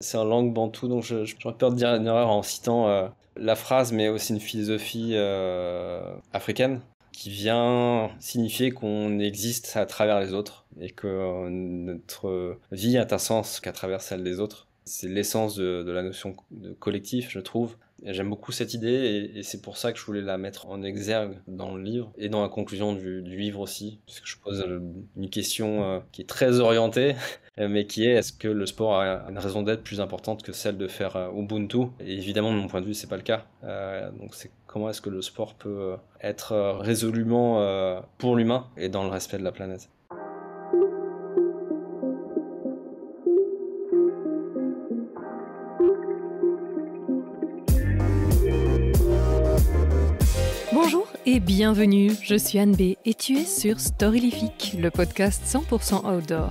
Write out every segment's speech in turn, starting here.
C'est un langue bantou, donc j'aurais peur de dire une erreur en citant euh, la phrase, mais aussi une philosophie euh, africaine qui vient signifier qu'on existe à travers les autres et que euh, notre vie a un sens qu'à travers celle des autres c'est l'essence de, la notion de collectif, je trouve. J'aime beaucoup cette idée et, c'est pour ça que je voulais la mettre en exergue dans le livre et dans la conclusion du, livre aussi, parce que je pose une question euh, qui est très orientée, mais qui est est-ce que le sport a une raison d'être plus importante que celle de faire euh, Ubuntu Et évidemment, de mon point de vue, c'est pas le cas. Euh, donc, c'est comment est-ce que le sport peut être résolument pour l'humain et dans le respect de la planète. bienvenue, je suis Anne B et tu es sur Storylifique, le podcast 100% outdoor.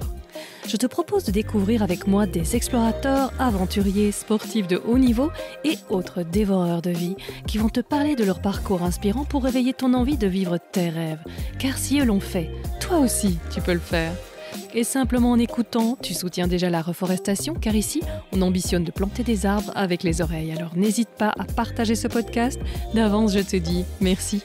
Je te propose de découvrir avec moi des explorateurs, aventuriers, sportifs de haut niveau et autres dévoreurs de vie qui vont te parler de leur parcours inspirant pour réveiller ton envie de vivre tes rêves. Car si eux l'ont fait, toi aussi tu peux le faire. Et simplement en écoutant, tu soutiens déjà la reforestation car ici, on ambitionne de planter des arbres avec les oreilles. Alors n'hésite pas à partager ce podcast. D'avance, je te dis merci.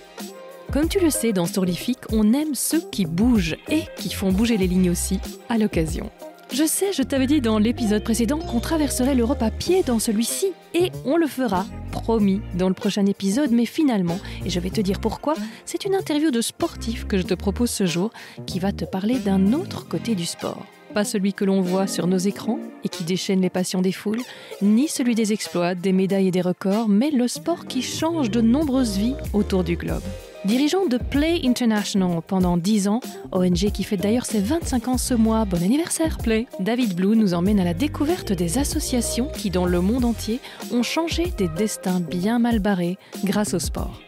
Comme tu le sais, dans Storlifique, on aime ceux qui bougent et qui font bouger les lignes aussi, à l'occasion. Je sais, je t'avais dit dans l'épisode précédent qu'on traverserait l'Europe à pied dans celui-ci, et on le fera, promis, dans le prochain épisode, mais finalement, et je vais te dire pourquoi, c'est une interview de sportif que je te propose ce jour, qui va te parler d'un autre côté du sport pas celui que l'on voit sur nos écrans et qui déchaîne les passions des foules, ni celui des exploits, des médailles et des records, mais le sport qui change de nombreuses vies autour du globe. Dirigeant de Play International pendant 10 ans, ONG qui fête d'ailleurs ses 25 ans ce mois, bon anniversaire Play David Blue nous emmène à la découverte des associations qui dans le monde entier ont changé des destins bien mal barrés grâce au sport.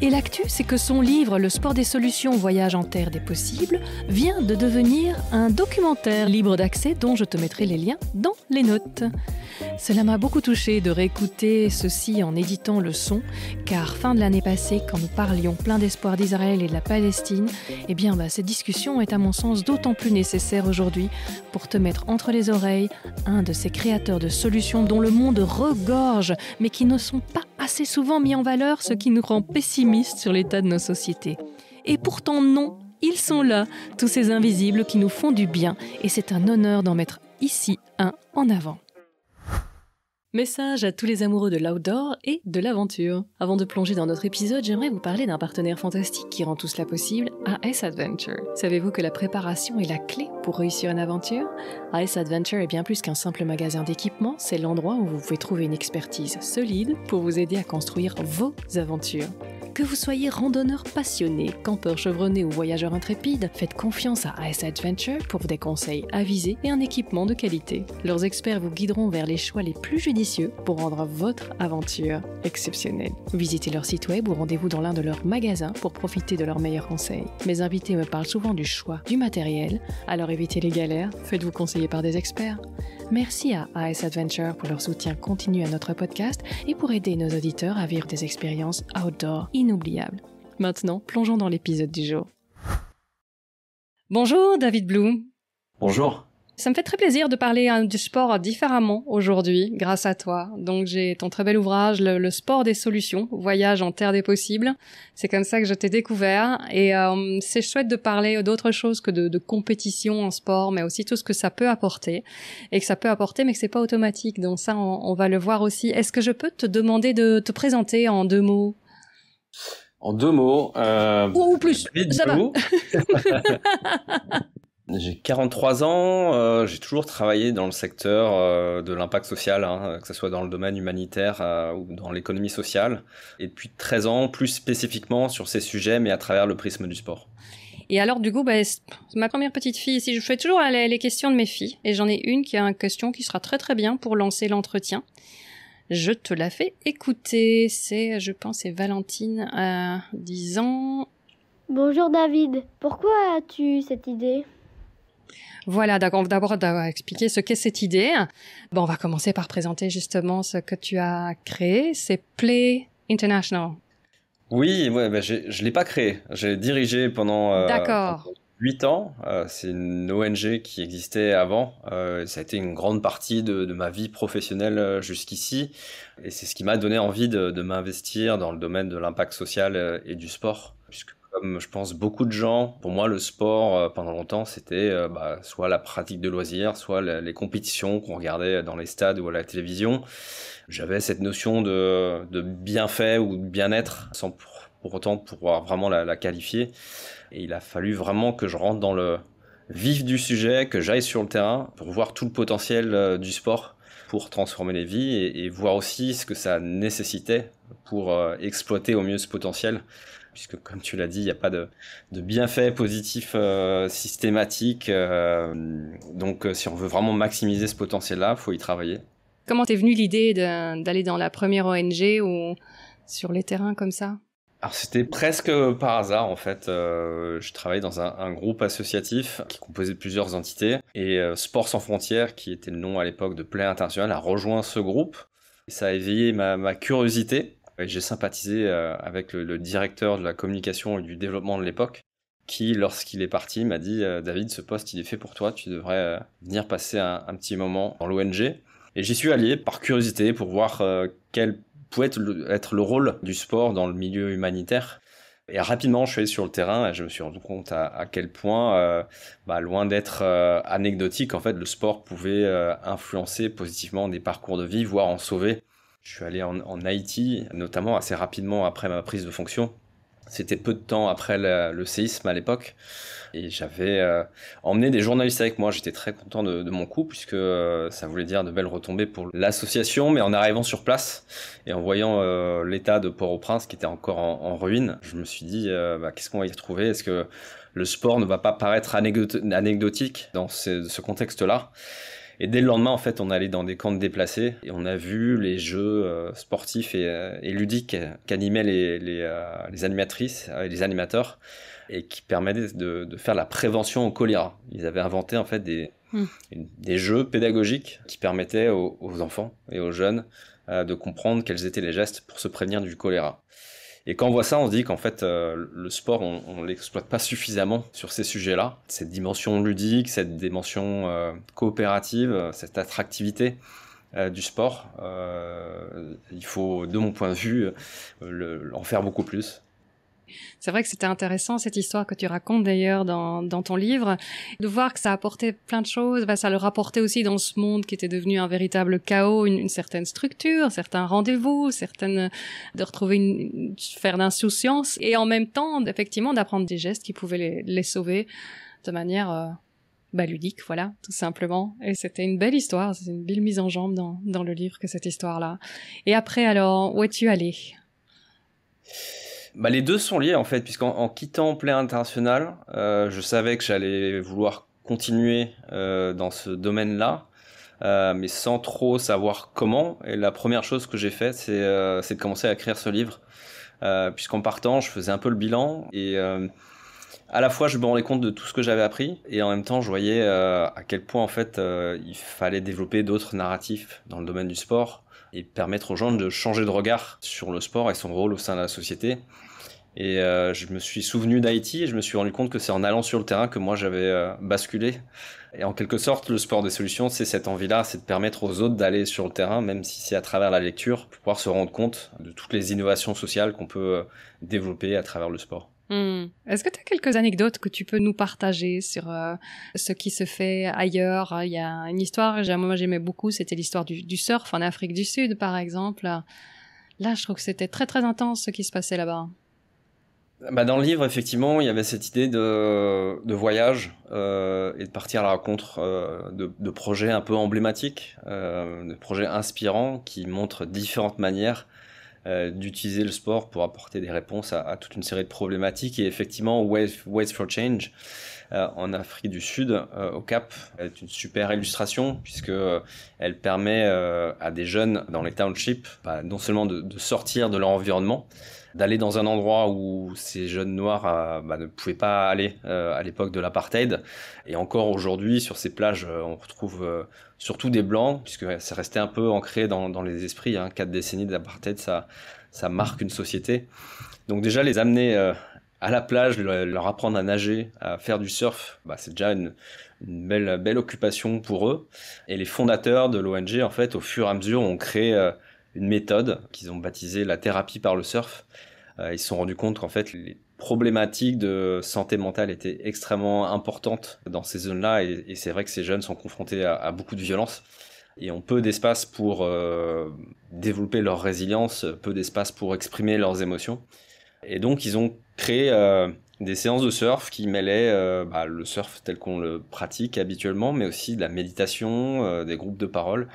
Et l'actu, c'est que son livre Le sport des solutions, voyage en terre des possibles, vient de devenir un documentaire libre d'accès dont je te mettrai les liens dans les notes. Cela m'a beaucoup touché de réécouter ceci en éditant le son, car fin de l'année passée, quand nous parlions plein d'espoir d'Israël et de la Palestine, eh bien, bah, cette discussion est à mon sens d'autant plus nécessaire aujourd'hui pour te mettre entre les oreilles un de ces créateurs de solutions dont le monde regorge, mais qui ne sont pas assez souvent mis en valeur, ce qui nous rend pessimistes sur l'état de nos sociétés. Et pourtant non, ils sont là, tous ces invisibles qui nous font du bien, et c'est un honneur d'en mettre ici un en avant. Message à tous les amoureux de l'outdoor et de l'aventure. Avant de plonger dans notre épisode, j'aimerais vous parler d'un partenaire fantastique qui rend tout cela possible, AS Adventure. Savez-vous que la préparation est la clé pour réussir une aventure, Ice Adventure est bien plus qu'un simple magasin d'équipement, c'est l'endroit où vous pouvez trouver une expertise solide pour vous aider à construire vos aventures. Que vous soyez randonneur passionné, campeur chevronné ou voyageur intrépide, faites confiance à Ice Adventure pour des conseils avisés et un équipement de qualité. Leurs experts vous guideront vers les choix les plus judicieux pour rendre votre aventure exceptionnelle. Visitez leur site web ou rendez-vous dans l'un de leurs magasins pour profiter de leurs meilleurs conseils. Mes invités me parlent souvent du choix du matériel, alors éviter les galères, faites-vous conseiller par des experts. Merci à Ice Adventure pour leur soutien continu à notre podcast et pour aider nos auditeurs à vivre des expériences outdoor inoubliables. Maintenant, plongeons dans l'épisode du jour. Bonjour David Bloom. Bonjour. Ça me fait très plaisir de parler hein, du sport différemment aujourd'hui, grâce à toi. Donc j'ai ton très bel ouvrage, le, sport des solutions, voyage en terre des possibles. C'est comme ça que je t'ai découvert. Et euh, c'est chouette de parler d'autres choses que de, compétition en sport, mais aussi tout ce que ça peut apporter. Et que ça peut apporter, mais que c'est pas automatique. Donc ça, on, va le voir aussi. Est-ce que je peux te demander de te présenter en deux mots en deux mots. Euh, ou plus, ça J'ai 43 ans, euh, j'ai toujours travaillé dans le secteur euh, de l'impact social, hein, que ce soit dans le domaine humanitaire euh, ou dans l'économie sociale, et depuis 13 ans plus spécifiquement sur ces sujets, mais à travers le prisme du sport. Et alors, du coup, bah, ma première petite fille ici, je fais toujours les questions de mes filles, et j'en ai une qui a une question qui sera très très bien pour lancer l'entretien. Je te la fais écouter, c'est, je pense, c'est Valentine à 10 ans. Bonjour David, pourquoi as-tu cette idée voilà, on va d'abord expliquer ce qu'est cette idée. Bon, on va commencer par présenter justement ce que tu as créé. C'est Play International. Oui, ouais, ben, je ne l'ai pas créé. J'ai dirigé pendant, 8 euh, ans. Euh, c'est une ONG qui existait avant. Euh, ça a été une grande partie de, ma vie professionnelle jusqu'ici. Et c'est ce qui m'a donné envie de, de m'investir dans le domaine de l'impact social et du sport comme je pense beaucoup de gens, pour moi, le sport, euh, pendant longtemps, c'était euh, bah, soit la pratique de loisirs, soit les compétitions qu'on regardait dans les stades ou à la télévision. J'avais cette notion de, bienfait ou de bien-être, sans pour, autant pouvoir vraiment la, qualifier. Et il a fallu vraiment que je rentre dans le vif du sujet, que j'aille sur le terrain pour voir tout le potentiel euh, du sport pour transformer les vies et voir aussi ce que ça nécessitait pour exploiter au mieux ce potentiel puisque comme tu l'as dit, il n'y a pas de, bienfaits positifs positif euh, systématique. Euh, donc euh, si on veut vraiment maximiser ce potentiel-là, faut y travailler. Comment t'es venue l'idée d'aller dans la première ONG ou sur les terrains comme ça alors c'était presque par hasard en fait. je travaillais dans un, groupe associatif qui composait plusieurs entités et Sports sans frontières, qui était le nom à l'époque de Play International, a rejoint ce groupe. Et ça a éveillé ma curiosité j'ai sympathisé euh, avec le, directeur de la communication et du développement de l'époque, qui, lorsqu'il est parti, m'a dit euh, David, ce poste, il est fait pour toi, tu devrais euh, venir passer un, petit moment dans l'ONG. Et j'y suis allé par curiosité pour voir quel pouvait être le, rôle du sport dans le milieu humanitaire. Et rapidement, je suis allé sur le terrain et je me suis rendu compte à, quel point, bah, loin d'être anecdotique, en fait, le sport pouvait influencer positivement des parcours de vie, voire en sauver. Je suis allé en, Haïti, notamment assez rapidement après ma prise de fonction. C'était peu de temps après le, séisme à l'époque. Et j'avais euh, emmené des journalistes avec moi. J'étais très content de, mon coup, puisque euh, ça voulait dire de belles retombées pour l'association. Mais en arrivant sur place et en voyant euh, l'état de Port-au-Prince, qui était encore en, ruine, je me suis dit, bah, qu'est-ce qu'on va y retrouver Est-ce que le sport ne va pas paraître anecdotique dans ce contexte-là et dès le lendemain, en fait, on allait dans des camps déplacés et on a vu les jeux euh, sportifs euh, et, ludiques qu'animaient les, euh, animatrices et les animateurs et qui permettaient de, faire la prévention au choléra. Ils avaient inventé en fait des, hmm. des jeux pédagogiques qui permettaient aux, enfants et aux jeunes de comprendre quels étaient les gestes pour se prévenir du choléra. Et quand on voit ça, on se dit qu'en fait, euh, le sport, on, on l'exploite pas suffisamment sur ces sujets-là. Cette dimension ludique, cette dimension euh, coopérative, euh, cette attractivité. du sport, il faut, de mon point de vue, en faire beaucoup plus. C'est vrai que c'était intéressant cette histoire que tu racontes d'ailleurs dans, ton livre, de voir que ça apportait plein de choses, bah, ça le rapportait aussi dans ce monde qui était devenu un véritable chaos, une, certaine structure, certains rendez-vous, certaines de retrouver une, sphère d'insouciance et en même temps effectivement d'apprendre des gestes qui pouvaient les, sauver de manière euh, bah, ludique, voilà, tout simplement. Et c'était une belle histoire, c'est une belle mise en jambe dans, dans le livre que cette histoire-là. Et après, alors, où es-tu allé bah, Les deux sont liés en fait, puisqu'en quittant Play International, euh, je savais que j'allais vouloir continuer euh, dans ce domaine-là, euh, mais sans trop savoir comment. Et la première chose que j'ai faite, c'est de commencer à écrire ce livre, puisqu'en partant, je faisais un peu le bilan et à la fois je me rendais compte de tout ce que j'avais appris et en même temps je voyais à quel point en fait il fallait développer d'autres narratifs dans le domaine du sport et permettre aux gens de changer de regard sur le sport et son rôle au sein de la société. Et euh, je me suis souvenu d'Haïti et je me suis rendu compte que c'est en allant sur le terrain que moi j'avais euh, basculé. Et en quelque sorte, le sport des solutions, c'est cette envie-là, c'est de permettre aux autres d'aller sur le terrain, même si c'est à travers la lecture, pour pouvoir se rendre compte de toutes les innovations sociales qu'on peut euh, développer à travers le sport. Hmm. Est-ce que tu as quelques anecdotes que tu peux nous partager sur euh, ce qui se fait ailleurs Il y a une histoire, moi j'aimais beaucoup, c'était l'histoire du, surf en Afrique du Sud, par exemple. Là, je trouve que c'était très très intense ce qui se passait là-bas. Bah, dans le livre, effectivement, il y avait cette idée de, voyage euh, et de partir à la rencontre euh, de, projets un peu emblématiques, de projets inspirants qui montrent différentes manières euh, d'utiliser le sport pour apporter des réponses à, toute une série de problématiques. Et effectivement, Waste for Change euh, en Afrique du Sud, euh, au Cap, est une super illustration puisque elle permet à des jeunes dans les townships bah, non seulement de, sortir de leur environnement, d'aller dans un endroit où ces jeunes noirs bah, ne pouvaient pas aller à l'époque de l'apartheid. Et encore aujourd'hui, sur ces plages, on retrouve surtout des blancs, puisque c'est resté un peu ancré dans, les esprits. Hein. Quatre décennies d'apartheid, ça, ça marque une société. Donc déjà, les amener euh, à la plage, leur apprendre à nager, à faire du surf, bah, c'est déjà une, belle, occupation pour eux. Et les fondateurs de l'ONG, en fait, au fur et à mesure, ont créé euh, une méthode qu'ils ont baptisée la thérapie par le surf. Euh, ils se sont rendus compte qu'en fait, les problématique de santé mentale était extrêmement importante dans ces zones-là et, c'est vrai que ces jeunes sont confrontés à, beaucoup de violence et ont peu d'espace pour euh, développer leur résilience, peu d'espace pour exprimer leurs émotions. Et donc ils ont créé euh, des séances de surf qui mêlaient euh, bah, le surf tel qu'on le pratique habituellement, mais aussi de la méditation, des groupes de parole.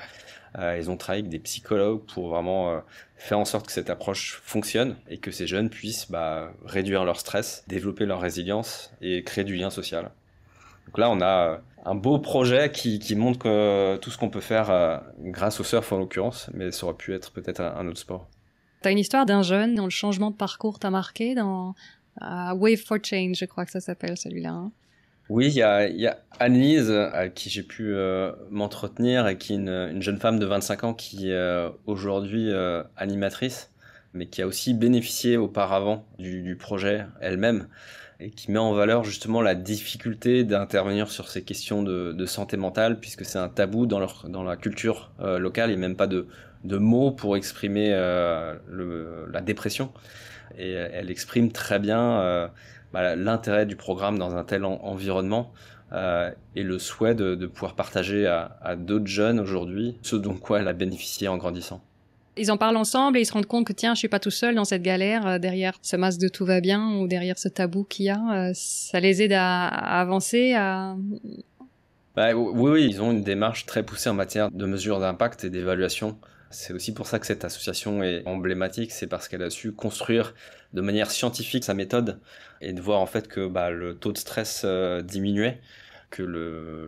Euh, ils ont travaillé avec des psychologues pour vraiment euh, faire en sorte que cette approche fonctionne et que ces jeunes puissent bah, réduire leur stress, développer leur résilience et créer du lien social. Donc là, on a euh, un beau projet qui, montre que, tout ce qu'on peut faire grâce au surf en l'occurrence, mais ça aurait pu être peut-être un, autre sport. T'as une histoire d'un jeune dont le changement de parcours t'a marqué dans Wave for Change, je crois que ça s'appelle celui-là. Hein oui, il y a, y a Annelise, à qui j'ai pu euh, m'entretenir, et qui est une, jeune femme de 25 ans qui est euh, aujourd'hui euh, animatrice, mais qui a aussi bénéficié auparavant du, projet elle-même, et qui met en valeur justement la difficulté d'intervenir sur ces questions de, santé mentale, puisque c'est un tabou dans, dans la culture locale, et même pas de, mots pour exprimer la dépression. Et elle exprime très bien bah, l'intérêt du programme dans un tel environnement euh, et le souhait de, pouvoir partager à, d'autres jeunes aujourd'hui ce dont quoi elle a bénéficié en grandissant. Ils en parlent ensemble et ils se rendent compte que tiens, je suis pas tout seul dans cette galère euh, derrière ce masque de tout va bien ou derrière ce tabou qu'il y a. Euh, ça les aide à, avancer, à, bah, oui, oui, ils ont une démarche très poussée en matière de mesures d'impact et d'évaluation. C'est aussi pour ça que cette association est emblématique, c'est parce qu'elle a su construire de manière scientifique sa méthode et de voir en fait que bah, le taux de stress euh, diminuait, que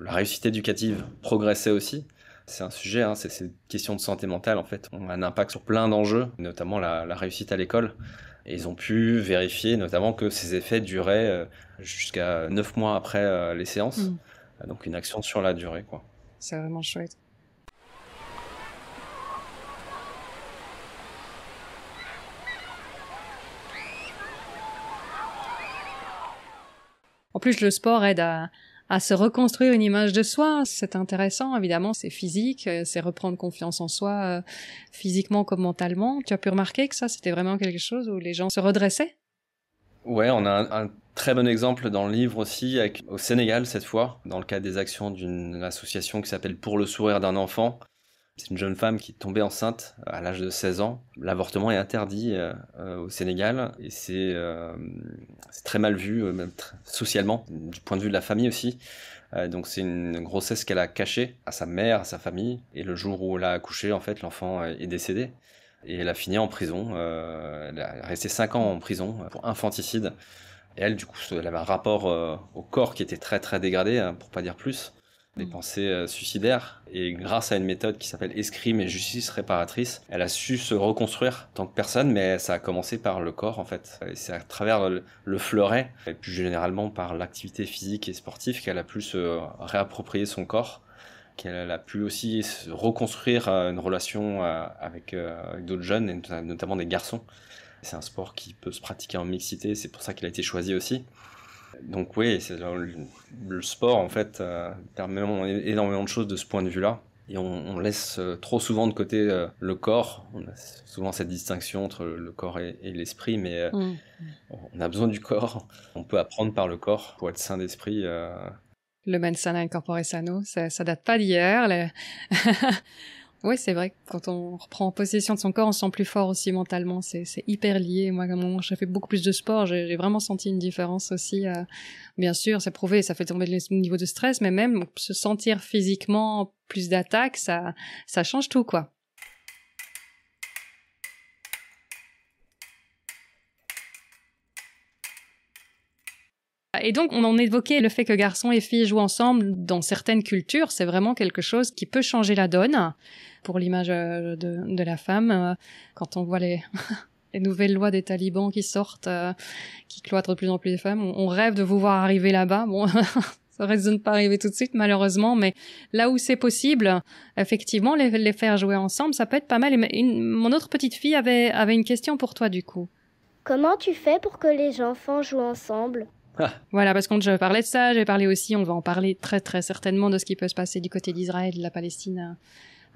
la réussite éducative progressait aussi. C'est un sujet, hein, c'est une question de santé mentale en fait. On a un impact sur plein d'enjeux, notamment la, réussite à l'école. Et ils ont pu vérifier notamment que ces effets duraient euh, jusqu'à 9 mois après euh, les séances. Mm. Donc une action sur la durée. quoi. C'est vraiment chouette. En plus, le sport aide à, se reconstruire une image de soi. C'est intéressant, évidemment, c'est physique, euh, c'est reprendre confiance en soi, euh, physiquement comme mentalement. Tu as pu remarquer que ça, c'était vraiment quelque chose où les gens se redressaient Ouais, on a un, très bon exemple dans le livre aussi, au Sénégal cette fois, dans le cadre des actions d'une association qui s'appelle Pour le sourire d'un enfant, c'est une jeune femme qui est tombée enceinte euh, à l'âge de 16 ans. L'avortement est interdit euh, euh, au Sénégal et c'est très mal vu, même socialement, du point de vue de la famille aussi. donc c'est une grossesse qu'elle a cachée à sa mère, à sa famille. Et le jour où elle a accouché, en fait, l'enfant est décédé. Et elle a fini en prison. elle a resté 5 ans en prison pour infanticide. Et elle, du coup, elle avait un rapport au corps qui était très très dégradé, hein, pour pas dire plus des mm. pensées euh, suicidaires. Et grâce à une méthode qui s'appelle escrime et justice réparatrice, elle a su se reconstruire en tant que personne, mais ça a commencé par le corps en fait. C'est à travers le, fleuret, et plus généralement par l'activité physique et sportive, qu'elle a pu se réapproprier son corps qu'elle a pu aussi reconstruire euh, une relation euh, avec, avec d'autres jeunes, et notamment des garçons. C'est un sport qui peut se pratiquer en mixité, c'est pour ça qu'il a été choisi aussi. Donc oui, le, le, sport en fait euh, permet énormément de choses de ce point de vue-là. Et on, laisse euh, trop souvent de côté euh, le corps. On a souvent cette distinction entre le corps et, l'esprit, mais mmh. on a besoin du corps. On peut apprendre par le corps pour être sain d'esprit. Le man Incorporé sano, ça, ça date pas d'hier. Oui, c'est vrai. Quand on reprend possession de son corps, on se sent plus fort aussi mentalement. C'est, hyper lié. Moi, à un moment, j'ai fait beaucoup plus de sport. J'ai, vraiment senti une différence aussi. Euh, bien sûr, c'est prouvé, ça fait tomber le niveau de stress, mais même se sentir physiquement plus d'attaque, ça, ça change tout, quoi. Et donc, on en évoquait le fait que garçons et filles jouent ensemble dans certaines cultures, c'est vraiment quelque chose qui peut changer la donne pour l'image euh, de, la femme. Euh, quand on voit les, nouvelles lois des talibans qui sortent, euh, qui cloîtrent de plus en plus les femmes, on, rêve de vous voir arriver là-bas. Bon, ça reste de ne pas arriver tout de suite malheureusement, mais là où c'est possible, effectivement, les, faire jouer ensemble, ça peut être pas mal. mon autre petite fille avait une question pour toi du coup. Comment tu fais pour que les enfants jouent ensemble voilà, parce qu'on je parlais de ça, j'ai parlé aussi, on va en parler très très certainement de ce qui peut se passer du côté d'Israël, de la Palestine euh,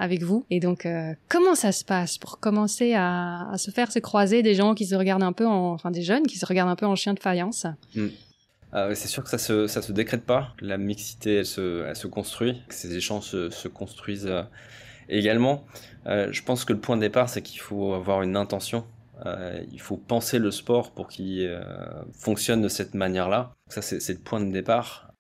avec vous. Et donc, euh, comment ça se passe pour commencer à, se faire se croiser des gens qui se regardent un peu, en, enfin des jeunes qui se regardent un peu en chien de faïence hmm. ah C'est sûr que ça se, se décrète pas. La mixité, elle se, elle se construit. Ces échanges se, construisent euh, également. je pense que le point de départ, c'est qu'il faut avoir une intention euh, il faut penser le sport pour qu'il euh, fonctionne de cette manière-là. Ça, c'est le point de départ.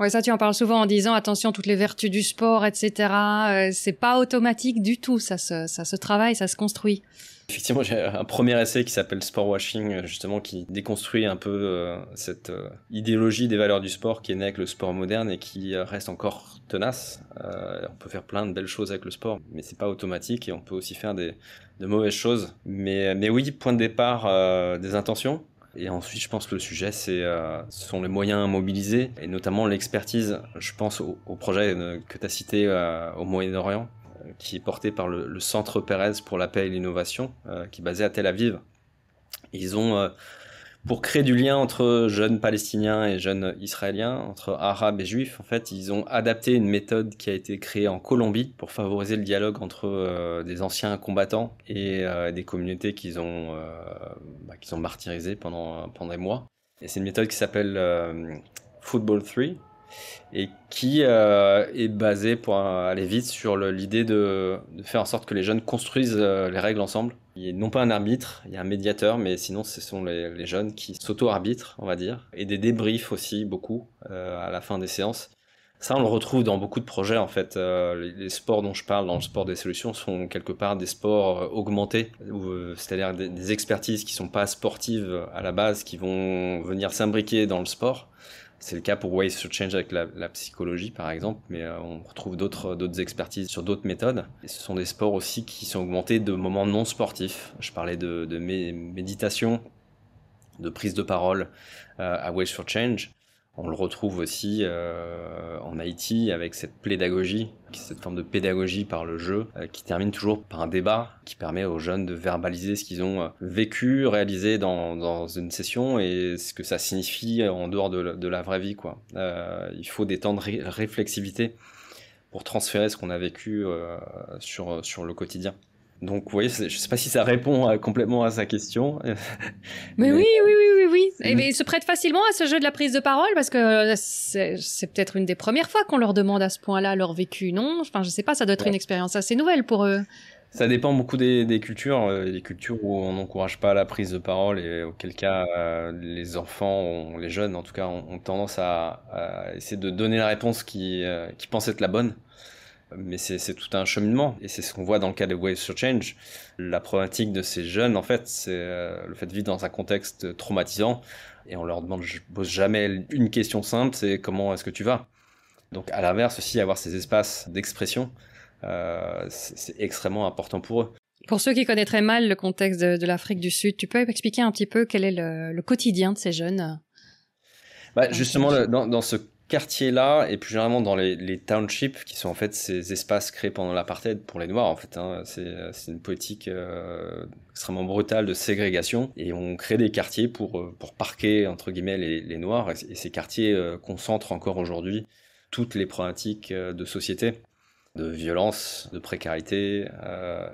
Oui, ça, tu en parles souvent en disant attention, toutes les vertus du sport, etc. Euh, c'est pas automatique du tout. Ça se, ça se travaille, ça se construit. Effectivement, j'ai un premier essai qui s'appelle Sport Washing, justement, qui déconstruit un peu cette idéologie des valeurs du sport qui est née avec le sport moderne et qui reste encore tenace. on peut faire plein de belles choses avec le sport, mais c'est pas automatique et on peut aussi faire des, de mauvaises choses. Mais, mais oui, point de départ euh, des intentions. Et ensuite, je pense que le sujet, c'est, euh, ce sont les moyens à mobiliser, et notamment l'expertise. Je pense au, projet que tu as cité euh, au Moyen-Orient, qui est porté par le, le, Centre Pérez pour la paix et l'innovation, qui est basé à Tel Aviv. Ils ont pour créer du lien entre jeunes palestiniens et jeunes israéliens, entre arabes et juifs, en fait, ils ont adapté une méthode qui a été créée en Colombie pour favoriser le dialogue entre euh, des anciens combattants et euh, des communautés euh, bah, qu'ils ont, martyrisées pendant, pendant des mois. Et c'est une méthode qui s'appelle Football 3, et qui euh, est basé, pour aller vite, sur l'idée de, faire en sorte que les jeunes construisent euh, les règles ensemble. Il n'y a non pas un arbitre, il y a un médiateur, mais sinon ce sont les, jeunes qui s'auto-arbitrent, on va dire, et des débriefs aussi, beaucoup, euh, à la fin des séances. Ça, on le retrouve dans beaucoup de projets, en fait. les sports dont je parle dans le sport des solutions sont quelque part des sports augmentés, c'est-à-dire des, des, expertises qui ne sont pas sportives à la base, qui vont venir s'imbriquer dans le sport. C'est le cas pour Ways to Change avec la, psychologie, par exemple, mais euh, on retrouve d'autres, d'autres expertises sur d'autres méthodes. ce sont des sports aussi qui sont augmentés de moments non sportifs. Je parlais de, méditation, de prise de parole euh, à Ways for Change. On le retrouve aussi euh, en Haïti avec cette pédagogie, cette forme de pédagogie par le jeu, euh, qui termine toujours par un débat qui permet aux jeunes de verbaliser ce qu'ils ont euh, vécu, réalisé dans, une session et ce que ça signifie en dehors de, la vraie vie. il faut des temps de réflexivité pour transférer ce qu'on a vécu sur le quotidien. Donc, vous voyez, je ne sais pas si ça répond complètement à sa question. mais, oui, oui, oui, oui, oui. Mm. Et, ils se prêtent facilement à ce jeu de la prise de parole parce que euh, c'est peut-être une des premières fois qu'on leur demande à ce point-là leur vécu, non Je je sais pas, ça doit être une expérience assez nouvelle pour eux. Ça dépend beaucoup des, cultures, euh, des cultures où on n'encourage pas la prise de parole et auquel cas euh, les enfants, les jeunes en tout cas, ont, tendance à, essayer de donner la réponse qu'ils qui pensent être la bonne mais c'est tout un cheminement. Et c'est ce qu'on voit dans le cas de Waves for Change. La problématique de ces jeunes, en fait, c'est euh, le fait de vivre dans un contexte traumatisant. Et on leur demande, je pose jamais une question simple, c'est comment est-ce que tu vas Donc à l'inverse aussi, avoir ces espaces d'expression, euh, c'est extrêmement important pour eux. Pour ceux qui connaîtraient mal le contexte de, l'Afrique du Sud, tu peux expliquer un petit peu quel est le, quotidien de ces jeunes bah, Justement, dans, dans ce quartier-là, et plus généralement dans les, townships, qui sont en fait ces espaces créés pendant l'apartheid pour les Noirs, en fait. Hein. C'est une politique euh, extrêmement brutale de ségrégation, et on crée des quartiers pour, euh, pour parquer, entre guillemets, les, Noirs, et, ces quartiers euh, concentrent encore aujourd'hui toutes les problématiques de société de violence, de précarité,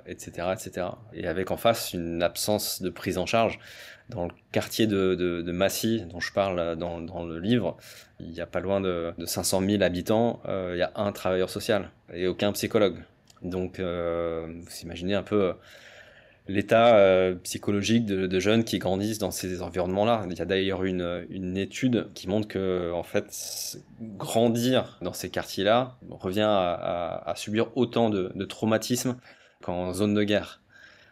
etc., etc. Et avec en face une absence de prise en charge dans le quartier de, Massy, dont je parle euh, dans, le livre, il n'y a pas loin de, 500 000 habitants, euh, il y a un travailleur social et aucun psychologue. Donc, euh, vous imaginez un peu l'état psychologique de, jeunes qui grandissent dans ces environnements-là. Il y a d'ailleurs une, étude qui montre que, en fait, grandir dans ces quartiers-là revient à, subir autant de, de traumatismes qu'en zone de guerre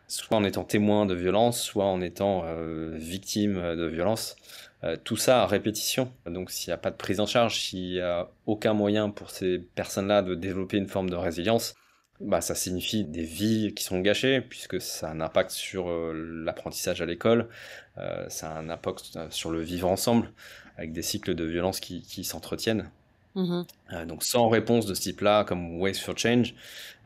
soit en étant témoin de violence, soit en étant euh, victime de violence. Euh, tout ça à répétition. Donc s'il n'y a pas de prise en charge, s'il n'y a aucun moyen pour ces personnes-là de développer une forme de résilience, bah, ça signifie des vies qui sont gâchées, puisque ça a un impact sur euh, l'apprentissage à l'école, ça a un impact sur le vivre ensemble, avec des cycles de violence qui s'entretiennent. Mhm. Euh, donc sans réponse de ce type-là, comme Ways for Change,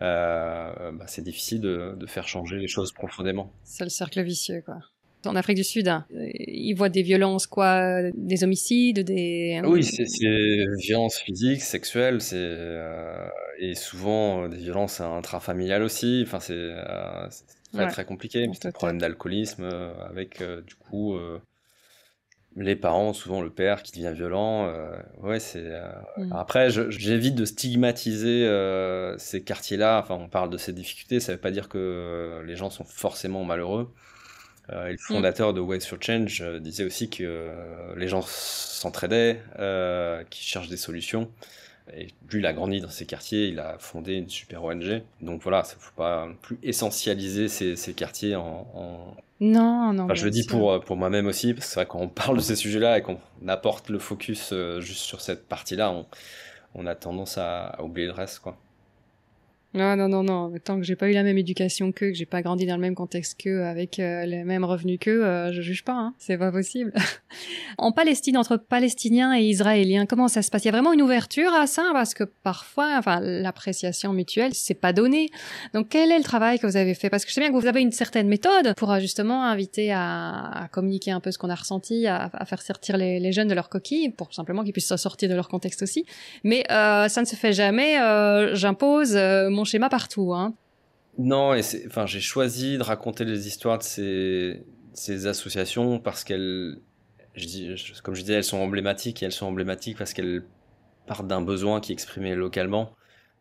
euh, euh, bah, c'est difficile de, faire changer les choses profondément. C'est le cercle vicieux, quoi. En Afrique du Sud, hein, ils voient des violences, quoi, des homicides, des... Oui, c'est violences physiques, sexuelles, c'est... et souvent des violences intrafamiliales aussi, enfin c'est... Très, très compliqué. le problème d'alcoolisme avec du coup les parents, souvent le père qui devient violent. Euh, ouais, c'est. Euh, mm. Après, j'évite de stigmatiser euh, ces quartiers-là. Enfin, on parle de ces difficultés. Ça ne veut pas dire que les gens sont forcément malheureux. le mm. fondateur de Ways for Change disait aussi que les gens s'entraidaient, qu'ils cherchent des solutions. Et lui, il a grandi dans ces quartiers, il a fondé une super ONG. Donc voilà, il ne faut pas plus essentialiser ces, quartiers en, en... Non, non. je le dis pour, euh, pour moi-même aussi, parce que quand on parle de ces sujets-là et qu'on apporte le focus euh, juste sur cette partie-là, on, a tendance à oublier le reste. quoi. Non, non, non, non. Tant que j'ai pas eu la même éducation qu'eux, que j'ai pas grandi dans le même contexte qu'eux, avec euh, les mêmes revenus qu'eux, euh, je juge pas. Hein. C'est pas possible. en Palestine, entre Palestiniens et Israéliens, comment ça se passe Il y a vraiment une ouverture à ça parce que parfois, enfin, l'appréciation mutuelle, c'est pas donné. Donc, quel est le travail que vous avez fait Parce que je sais bien que vous avez une certaine méthode pour euh, justement inviter à, communiquer un peu ce qu'on a ressenti, à, faire sortir les, jeunes de leur coquille, pour simplement qu'ils puissent sortir de leur contexte aussi. Mais ça ne se fait jamais. J'impose mon schéma partout. Hein. Non, et enfin, j'ai choisi de raconter les histoires de ces, associations parce qu'elles, comme je disais, elles sont emblématiques et elles sont emblématiques parce qu'elles partent d'un besoin qui est exprimé localement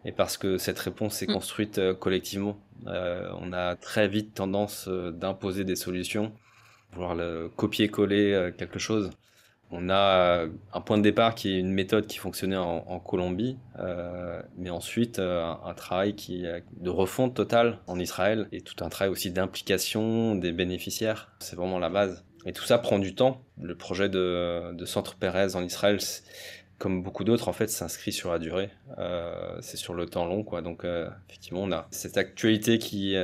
et parce que cette réponse est mm. construite euh, collectivement. Euh, on a très vite tendance euh, d'imposer des solutions, vouloir copier-coller quelque chose on a euh, un point de départ qui est une méthode qui fonctionnait en, Colombie, euh, mais ensuite euh, un, travail qui, de refonte totale en Israël et tout un travail aussi d'implication des bénéficiaires. C'est vraiment la base. Et tout ça prend du temps. Le projet de, Centre Pérez en Israël, comme beaucoup d'autres, en fait, s'inscrit sur la durée. c'est sur le temps long, quoi. Donc, effectivement, on a cette actualité qui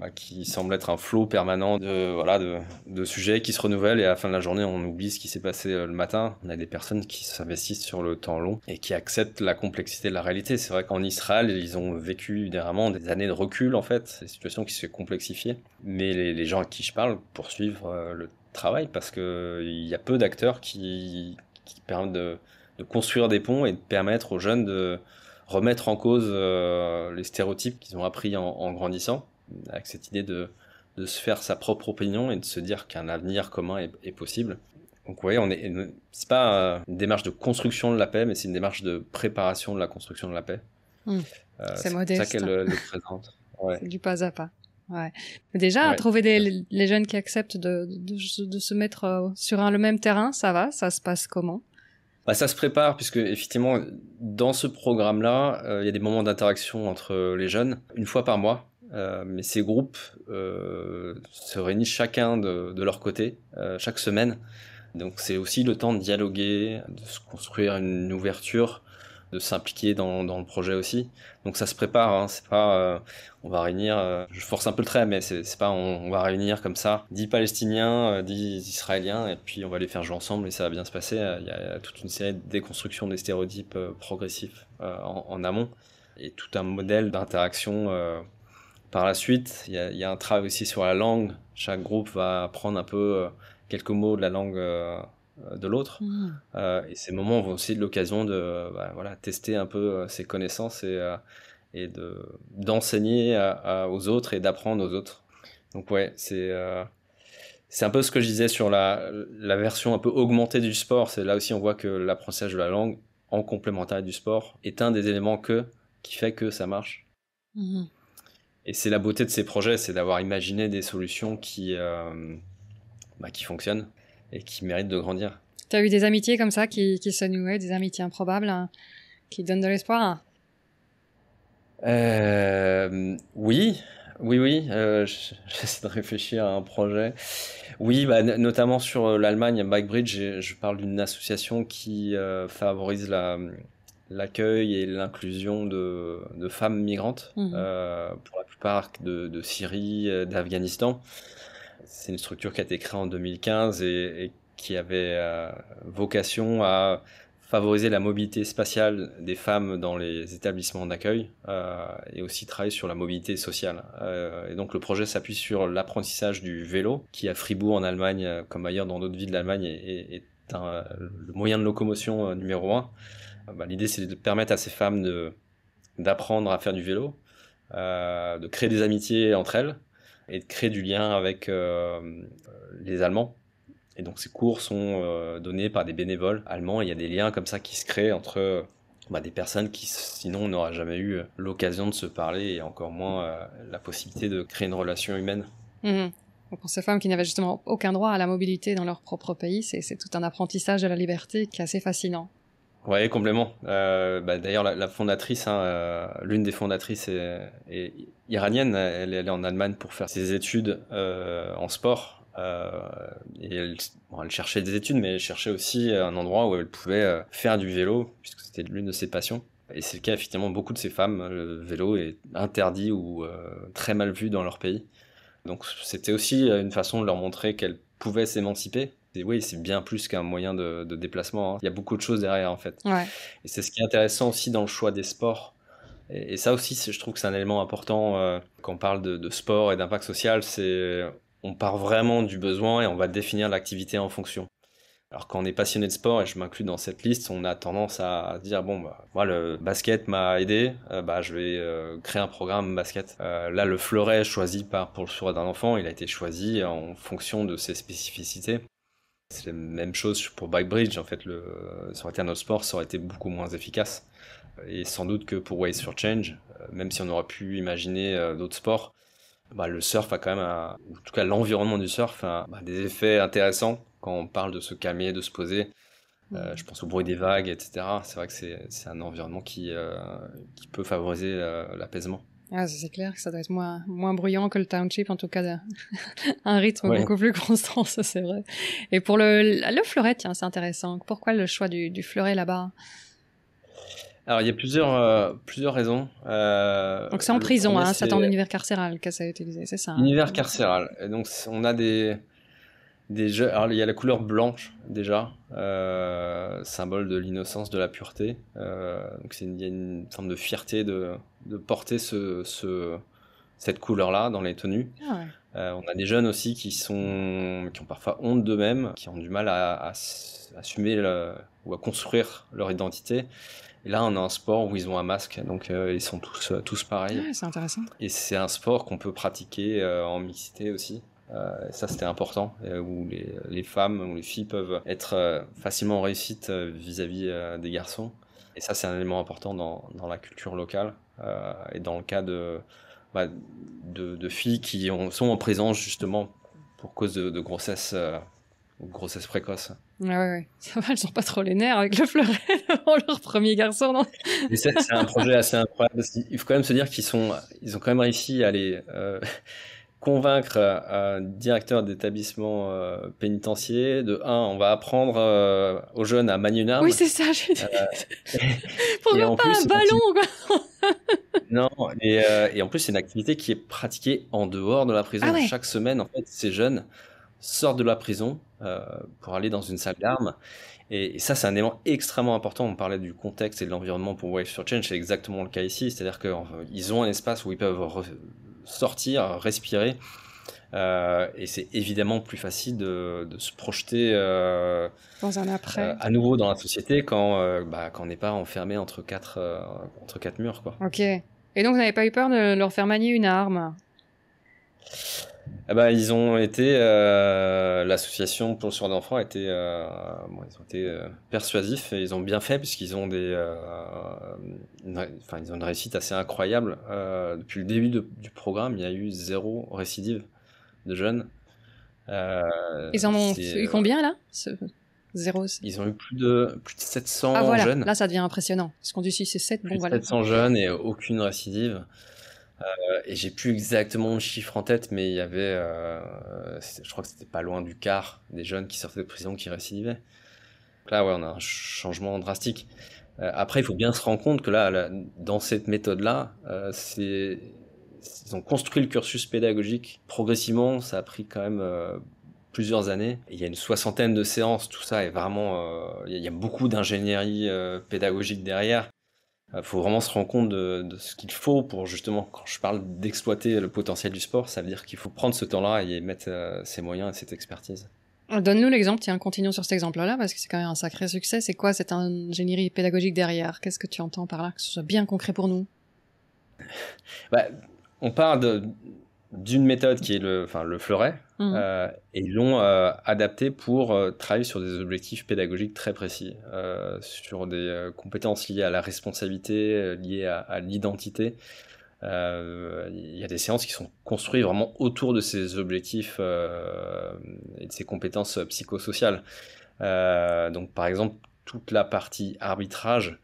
bah, qui semble être un flot permanent de, voilà, de, de, sujets qui se renouvellent et à la fin de la journée, on oublie ce qui s'est passé euh, le matin. On a des personnes qui s'investissent sur le temps long et qui acceptent la complexité de la réalité. C'est vrai qu'en Israël, ils ont vécu des années de recul, en fait, des situations qui se complexifiaient. Mais les, gens à qui je parle poursuivent euh, le travail parce qu'il y a peu d'acteurs qui, permettent de, construire des ponts et de permettre aux jeunes de remettre en cause euh, les stéréotypes qu'ils ont appris en, grandissant avec cette idée de, de, se faire sa propre opinion et de se dire qu'un avenir commun est, possible. Donc vous on est, n'est pas euh, une démarche de construction de la paix, mais c'est une démarche de préparation de la construction de la paix. Hum, euh, c'est modeste. C'est ça qu'elle euh, le présente. C'est du pas à pas. Ouais. déjà, trouver les jeunes qui acceptent de, de, se mettre sur le même terrain, ça va Ça se passe comment bah, Ça se prépare, puisque effectivement, dans ce programme-là, il y a des moments d'interaction entre les jeunes, une fois par mois. Euh, mais ces groupes euh, se réunissent chacun de, leur côté euh, chaque semaine. Donc c'est aussi le temps de dialoguer, de se construire une ouverture, de s'impliquer dans, le projet aussi. Donc ça se prépare, hein. c'est pas on va réunir, je force un peu le trait, mais c'est pas on, va réunir comme ça 10 Palestiniens, 10 Israéliens, et puis on va les faire jouer ensemble et ça va bien se passer. Il y a toute une série de déconstruction des stéréotypes progressifs en, amont et tout un modèle d'interaction par la suite, il y, a un travail aussi sur la langue. Chaque groupe va apprendre un peu euh, quelques mots de la langue euh, de l'autre. Ah. Euh, et ces moments vont aussi de l'occasion de bah, tester un peu ses connaissances et, d'enseigner aux autres et d'apprendre aux autres. Donc ouais, c'est, un peu ce que je disais sur la, version un peu augmentée du sport. C'est là aussi on voit que l'apprentissage de la langue en complémentaire du sport est un des éléments qui fait que ça marche. Mmh. Et c'est la beauté de ces projets, c'est d'avoir imaginé des solutions qui, euh, bah, qui fonctionnent et qui méritent de grandir. Tu as eu des amitiés comme ça qui, se nouaient, des amitiés improbables, hein, qui donnent de l'espoir euh, Oui, oui, oui. Euh, J'essaie de réfléchir à un projet. Oui, bah, notamment sur l'Allemagne, Backbridge, je parle d'une association qui favorise la l'accueil et l'inclusion de, de, femmes migrantes, mmh. euh, pour la plupart de, de Syrie, euh, d'Afghanistan. C'est une structure qui a été créée en 2015 et, qui avait euh, vocation à favoriser la mobilité spatiale des femmes dans les établissements d'accueil et aussi travailler sur la mobilité sociale. et donc le projet s'appuie sur l'apprentissage du vélo, qui à Fribourg en Allemagne, comme ailleurs dans d'autres villes d'Allemagne, est, est le moyen de locomotion numéro un. Ah bah, l'idée c'est de permettre à ces femmes de, d'apprendre à faire du vélo, euh, de créer des amitiés entre elles et de créer du lien avec euh, les Allemands. Et donc ces cours sont euh, donnés par des bénévoles allemands. il y a des liens comme ça qui se créent entre bah, des personnes qui sinon n'auraient jamais eu l'occasion de se parler et encore moins la possibilité de créer une relation humaine. Mmh. Pour ces femmes qui n'avaient justement aucun droit à la mobilité dans leur propre pays, c'est tout un apprentissage de la liberté qui est assez fascinant. Oui, complètement. Euh, bah, d'ailleurs, la, fondatrice, hein, euh, l'une des fondatrices est, iranienne. Elle, elle, est en Allemagne pour faire ses études euh, en sport. et elle, elle, cherchait des études, mais elle cherchait aussi un endroit où elle pouvait faire du vélo, puisque c'était l'une de ses passions. Et c'est le cas, effectivement, beaucoup de ces femmes, le vélo est interdit ou très mal vu dans leur pays. Donc c'était aussi une façon de leur montrer qu'elles pouvaient s'émanciper, oui, c'est bien plus qu'un moyen de, déplacement. Hein. Il y a beaucoup de choses derrière, en fait. Et c'est ce qui est intéressant aussi dans le choix des sports. Et, ça aussi, je trouve que c'est un élément important euh, quand on parle de, sport et d'impact social. C'est on part vraiment du besoin et on va définir l'activité en fonction. Alors quand on est passionné de sport, et je m'inclus dans cette liste, on a tendance à dire, bon, bah, moi le basket m'a aidé, euh, bah, je vais euh, créer un programme basket. là, le fleuret choisi par, pour le choix d'un enfant, il a été choisi en fonction de ses spécificités. C'est la même chose pour Backbridge. En fait, le, ça aurait été un autre sport, ça aurait été beaucoup moins efficace. Et sans doute que pour Ways for Change, euh, même si on aurait pu imaginer euh, d'autres sports, bah, le surf a quand même, en tout cas l'environnement du surf a bah, des effets intéressants quand on parle de se calmer, de se poser. Euh, mm. je pense au bruit des vagues, etc. C'est vrai que c'est un environnement qui, peut favoriser l'apaisement. Ah, c'est clair que ça doit être moins, moins bruyant que le township, en tout cas, un, rythme beaucoup plus constant, ça c'est vrai. Et pour le, le fleuret, tiens, c'est intéressant. Pourquoi le choix du, fleuret là-bas Alors, il y a plusieurs, euh, plusieurs raisons. Euh, donc, c'est en prison, hein, c'est univers carcéral que ça a utilisé, c'est ça hein Univers carcéral. Et donc, on a des il y a la couleur blanche déjà, euh, symbole de l'innocence, de la pureté. Euh, donc c'est il y a une forme de fierté de, porter ce, cette couleur-là dans les tenues. Ah euh, on a des jeunes aussi qui sont qui ont parfois honte d'eux-mêmes, qui ont du mal à, assumer ou à construire leur identité. Et là, on a un sport où ils ont un masque, donc ils sont tous, tous pareils. Ah c'est intéressant. Et c'est un sport qu'on peut pratiquer en mixité aussi. Euh, ça, c'était important, euh, où les, femmes ou les filles peuvent être euh, facilement réussites réussite vis-à-vis des garçons. Et ça, c'est un élément important dans, dans la culture locale et dans le cas de, bah, de, filles qui sont en présence justement pour cause de, de grossesse grossesse précoce. Ah ouais, ouais, ça va, elles sont pas trop les nerfs avec le fleuret devant leur premier garçon, C'est un projet assez incroyable. Parce Il faut quand même se dire qu'ils sont, ils ont quand même réussi à les, convaincre un directeur d'établissement euh, pénitentiaire de un, on va apprendre euh, aux jeunes à manier une arme. Oui, c'est ça. Je... dit. Euh, Pourquoi pas un ballon quoi Non, et, en plus c'est une activité qui est pratiquée en dehors de la prison. Ah Chaque semaine, en fait, ces jeunes sortent de la prison pour aller dans une salle d'armes. Et, ça, c'est un élément extrêmement important. On parlait du contexte et de l'environnement pour Wave for Change. C'est exactement le cas ici. C'est-à-dire qu'ils ont un espace où ils peuvent sortir, respirer. Euh, et c'est évidemment plus facile de, se projeter euh, euh, à nouveau dans la société bah, quand, on n'est pas enfermé entre quatre, quatre murs. Quoi. Ok. Et donc, vous n'avez pas eu peur de leur faire manier une arme eh ben, ils ont été, euh, l'association pour le soir d'enfants a été, euh, ils ont été euh, persuasifs et ils ont bien fait puisqu'ils ont des, euh, enfin, ils ont une réussite assez incroyable. depuis le début du programme, il y a eu zéro récidive de jeunes. Ils en ont eu combien là Ils ont eu plus de plus de 700 Ah voilà, jeunes, là ça devient impressionnant. ce qu'on dit c'est 700 jeunes et aucune récidive. Euh, et j'ai plus exactement le chiffre en tête, mais il y avait, euh, je crois que c'était pas loin du quart des jeunes qui sortaient de prison qui récidivaient. Donc là, ouais, on a un changement drastique. Euh, après, il faut bien se rendre compte que là, dans cette méthode-là, ils ont construit le cursus pédagogique progressivement. Ça a pris quand même plusieurs années. il y a une soixantaine de séances. Tout ça est vraiment, il y, a beaucoup d'ingénierie pédagogique derrière. Il euh, faut vraiment se rendre compte de, ce qu'il faut pour justement, quand je parle d'exploiter le potentiel du sport, ça veut dire qu'il faut prendre ce temps-là et mettre euh, ses moyens et cette expertise. Donne-nous l'exemple, tiens, continuons sur cet exemple-là, parce que c'est quand même un sacré succès. C'est quoi cette ingénierie pédagogique derrière Qu'est-ce que tu entends par là Que ce soit bien concret pour nous bah, On parle de, d'une méthode qui est le, le fleuret mmh. euh, et l'ont euh, adapté pour euh, travailler sur des objectifs pédagogiques très précis, sur des compétences liées à la responsabilité, liées à, à l'identité. Il y a des séances qui sont construites vraiment autour de ces objectifs et de ces compétences psychosociales. donc par exemple, toute la partie arbitrage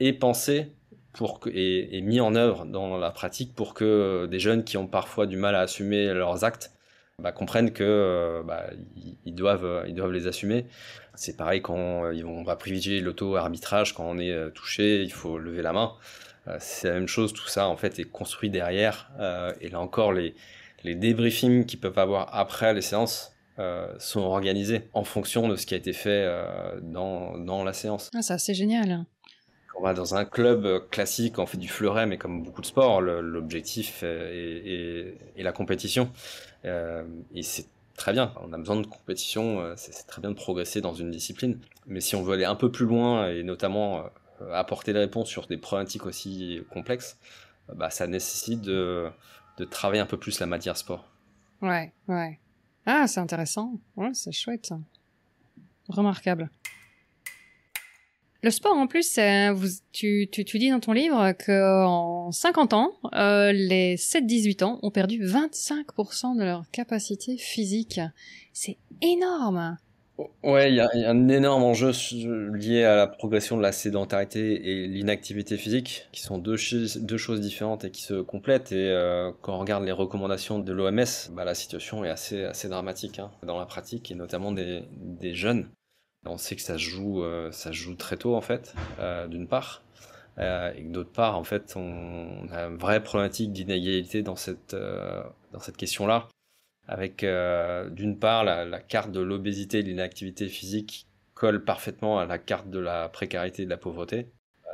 est pensée pour que, et, mis en œuvre dans la pratique pour que euh, des jeunes qui ont parfois du mal à assumer leurs actes bah, comprennent qu'ils euh, bah, ils, doivent, euh, ils doivent les assumer. C'est pareil quand on va privilégier l'auto-arbitrage, quand on est touché, il faut lever la main. C'est la même chose, tout ça en fait est construit derrière. Et là encore, les, les débriefings qu'ils peuvent avoir après les séances sont organisés en fonction de ce qui a été fait dans, dans, la séance. Ah, ça, c'est génial on va dans un club classique, on fait du fleuret, mais comme beaucoup de sports, l'objectif euh, est, la compétition. Euh, et c'est très bien, on a besoin de compétition, euh, c'est très bien de progresser dans une discipline. Mais si on veut aller un peu plus loin, et notamment apporter des réponses sur des problématiques aussi complexes, bah, ça nécessite de, de travailler un peu plus la matière sport. Ouais, ouais. Ah, c'est intéressant. Ouais, c'est chouette. Remarquable. Le sport, en plus, euh, tu, dis dans ton livre qu'en 50 ans, euh, les 7-18 ans ont perdu 25% de leur capacité physique. C'est énorme oh, Ouais, il y, a un énorme enjeu lié à la progression de la sédentarité et l'inactivité physique, qui sont deux, choses différentes et qui se complètent. Et euh, quand on regarde les recommandations de l'OMS, bah, la situation est assez, dramatique hein, dans la pratique, et notamment des jeunes. On sait que ça se joue, euh, ça joue très tôt en fait, euh, d'une part, euh, et d'autre part, en fait, on, a une vraie problématique d'inégalité dans cette dans cette question-là, avec d'une part la, carte de l'obésité et de l'inactivité physique colle parfaitement à la carte de la précarité et de la pauvreté.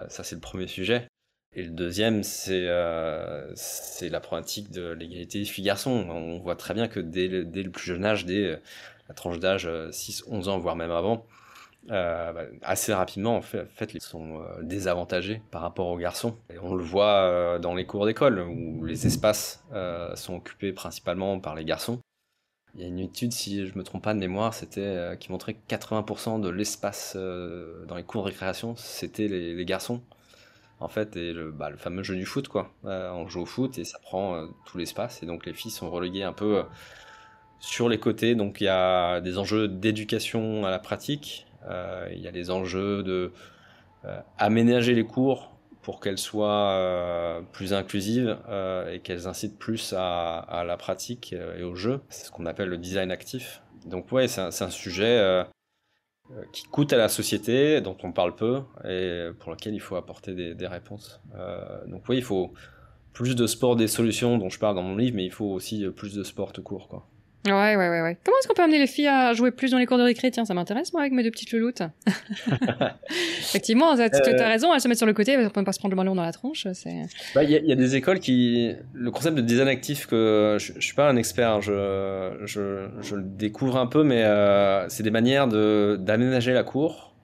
ça, c'est le premier sujet. Et le deuxième, c'est la problématique de l'égalité filles-garçons. On voit très bien que dès dès le plus jeune âge, dès la tranche d'âge 6-11 euh, ans, voire même avant, euh, bah, assez rapidement, en fait, ils sont euh, désavantagés par rapport aux garçons. Et on le voit dans les cours d'école, où les espaces sont occupés principalement par les garçons. Il y a une étude, si je ne me trompe pas de mémoire, c'était qui montrait que 80% de l'espace dans les cours de récréation, c'était les, garçons. En fait, et le, bah, le fameux jeu du foot, quoi. on joue au foot et ça prend tout l'espace, et donc les filles sont reléguées un peu sur les côtés, donc il y a des enjeux d'éducation à la pratique, euh, il y a des enjeux de euh, aménager les cours pour qu'elles soient euh, plus inclusives et qu'elles incitent plus à, la pratique et au jeu. C'est ce qu'on appelle le design actif. Donc ouais, c'est un, sujet qui coûte à la société, dont on parle peu et pour lequel il faut apporter des, réponses. donc oui, il faut plus de sport des solutions dont je parle dans mon livre, mais il faut aussi plus de sport tout court. Quoi. Ouais, ouais, ouais, ouais. Comment est-ce qu'on peut amener les filles à jouer plus dans les cours de récré Tiens, ça m'intéresse, moi, avec mes deux petites louloutes. Effectivement, tu as euh. raison, elles se mettent sur le côté, elles ne pas se prendre le ballon dans la tronche. Bah, il y, a des écoles qui. Le concept de design actif, que je ne suis pas un expert, je, je, je, le découvre un peu, mais euh, c'est des manières d'aménager la cour.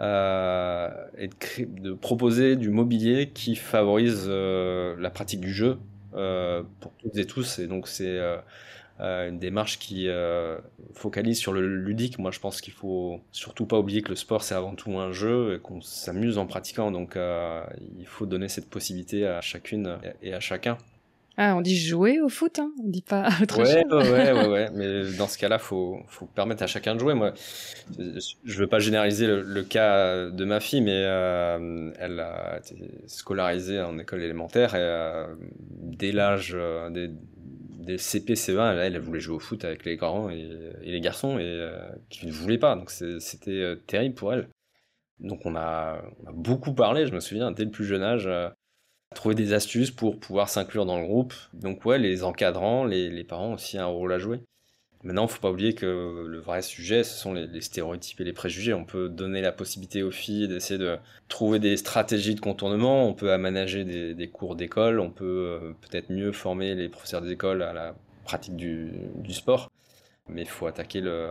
Euh, et de, de, proposer du mobilier qui favorise la pratique du jeu pour toutes et tous. Et donc, c'est euh, une démarche qui euh, focalise sur le ludique. Moi, je pense qu'il faut surtout pas oublier que le sport, c'est avant tout un jeu et qu'on s'amuse en pratiquant. Donc, euh, il faut donner cette possibilité à chacune et à chacun. Ah, on dit jouer au foot, hein on dit pas autre chose. Ouais, ouais, ouais, mais dans ce cas-là, faut, faut permettre à chacun de jouer. Moi, je veux pas généraliser le, cas de ma fille, mais elle a été scolarisée en école élémentaire et dès l'âge, des cp 1 e elle, voulait jouer au foot avec les grands et, les garçons et euh, qui ne voulait pas. Donc c'était euh, terrible pour elle. Donc on a, beaucoup parlé, je me souviens, dès le plus jeune âge, euh, trouver des astuces pour pouvoir s'inclure dans le groupe. Donc ouais, les encadrants, les, les, parents aussi un rôle à jouer. Maintenant, il ne faut pas oublier que le vrai sujet, ce sont les, stéréotypes et les préjugés. On peut donner la possibilité aux filles d'essayer de trouver des stratégies de contournement, on peut aménager des, cours d'école, on peut euh, peut-être mieux former les professeurs d'école à la pratique du, sport. Mais il faut attaquer le,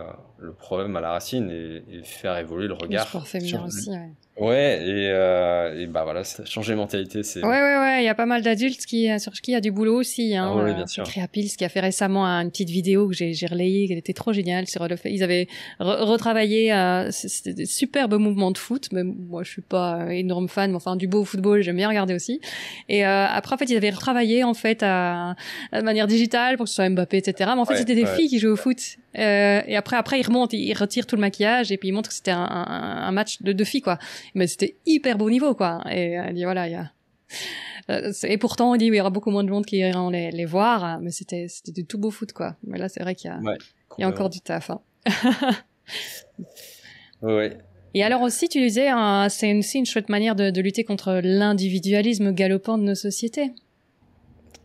problème à la racine et, faire évoluer le regard. Le sport féminin aussi, Ouais, et, euh, et, bah voilà, changer mentalité, c'est. Ouais, ouais, ouais, il y a pas mal d'adultes qui, euh, sur qui a du boulot aussi. Hein, ah oui, bien sûr. qui a fait récemment une petite vidéo que j'ai relayée, qui était trop géniale sur le fait. Ils avaient retravaillé euh, des superbes mouvements de foot, mais moi je suis pas euh, énorme fan, mais enfin du beau football, j'aime bien regarder aussi. Et euh, après, en fait, ils avaient retravaillé en fait à, manière digitale pour que ce soit Mbappé, etc. Mais en fait, c'était des filles qui jouaient au foot. Euh, et après, après, ils remontent, ils retirent tout le maquillage et puis ils montrent que c'était un, un, un match de, deux filles, quoi mais c'était hyper beau niveau, quoi. Et dit, voilà, il y a... Euh, et pourtant, on dit, il y aura beaucoup moins de monde qui ira les, voir, hein, mais c'était, c'était du tout beau foot, quoi. Mais là, c'est vrai qu'il y a, encore du taf. Hein. Et alors aussi, tu disais, hein, c'est aussi une chouette manière de, lutter contre l'individualisme galopant de nos sociétés.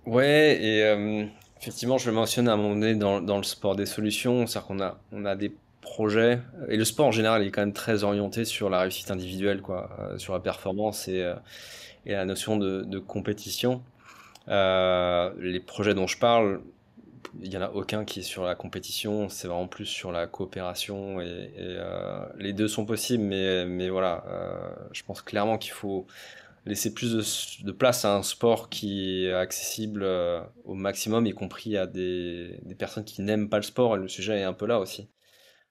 Ouais, et euh, effectivement, je le mentionne à un moment donné dans, dans le sport des solutions, c'est-à-dire qu'on a, on a des projet et le sport en général est quand même très orienté sur la réussite individuelle, quoi, euh, sur la performance et, euh, la notion de, compétition. Euh, les projets dont je parle, il n'y en a aucun qui est sur la compétition, c'est vraiment plus sur la coopération et, les deux sont possibles, mais, mais voilà, je pense clairement qu'il faut laisser plus de, place à un sport qui est accessible au maximum, y compris à des, des personnes qui n'aiment pas le sport, et le sujet est un peu là aussi.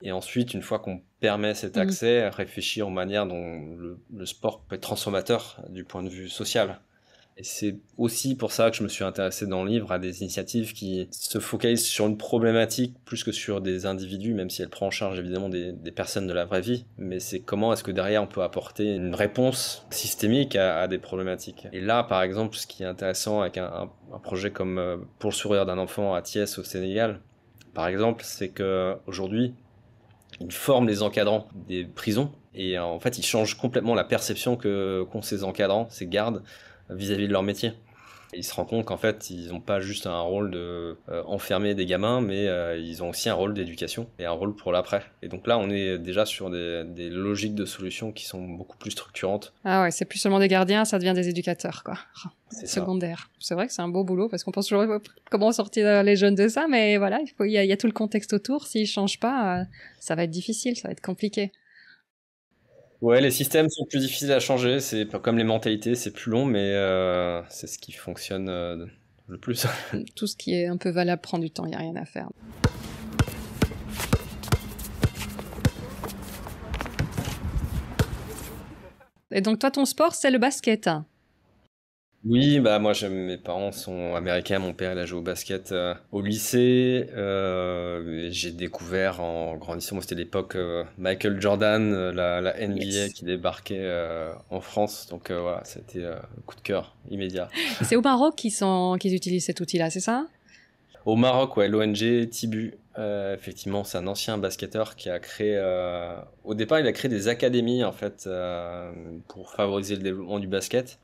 Et ensuite, une fois qu'on permet cet mm. accès, réfléchir aux manières dont le, sport peut être transformateur du point de vue social. Et c'est aussi pour ça que je me suis intéressé dans le livre à des initiatives qui se focalisent sur une problématique plus que sur des individus, même si elle prend en charge évidemment des, personnes de la vraie vie. Mais c'est comment est-ce que derrière on peut apporter une réponse systémique à, des problématiques. Et là, par exemple, ce qui est intéressant avec un, projet comme euh, Pour le sourire d'un enfant à Thiès au Sénégal, par exemple, c'est qu'aujourd'hui, ils forment les encadrants des prisons et euh, en fait ils changent complètement la perception que qu'ont ces encadrants, ces gardes vis à -vis de leur métier. Ils se rendent compte qu'en fait, ils n'ont pas juste un rôle de euh, enfermer des gamins, mais euh, ils ont aussi un rôle d'éducation et un rôle pour l'après. Et donc là, on est déjà sur des, des, logiques de solutions qui sont beaucoup plus structurantes. Ah ouais, c'est plus seulement des gardiens, ça devient des éducateurs, quoi. C'est Secondaire. C'est vrai que c'est un beau boulot parce qu'on pense toujours comment sortir euh, les jeunes de ça, mais voilà, il faut, y, a, y a tout le contexte autour. S'ils changent pas, ça va être difficile, ça va être compliqué. Ouais, les systèmes sont plus difficiles à changer. C'est comme les mentalités, c'est plus long, mais euh, c'est ce qui fonctionne euh, le plus. Tout ce qui est un peu valable prend du temps. Il n'y a rien à faire. Et donc toi, ton sport, c'est le basket. Oui, bah moi, mes parents sont américains. Mon père, il a joué au basket euh, au lycée. Euh, j'ai découvert en grandissant, c'était l'époque euh, Michael Jordan, la, NBA qui débarquait en France. Donc voilà, c'était un coup de cœur immédiat. C'est au Maroc qu'ils sont, utilisent cet outil-là, c'est ça? Au Maroc, ouais, l'ONG Tibu, effectivement, c'est un ancien basketteur qui a créé. Au départ, il a créé des académies en fait pour favoriser le développement du basket.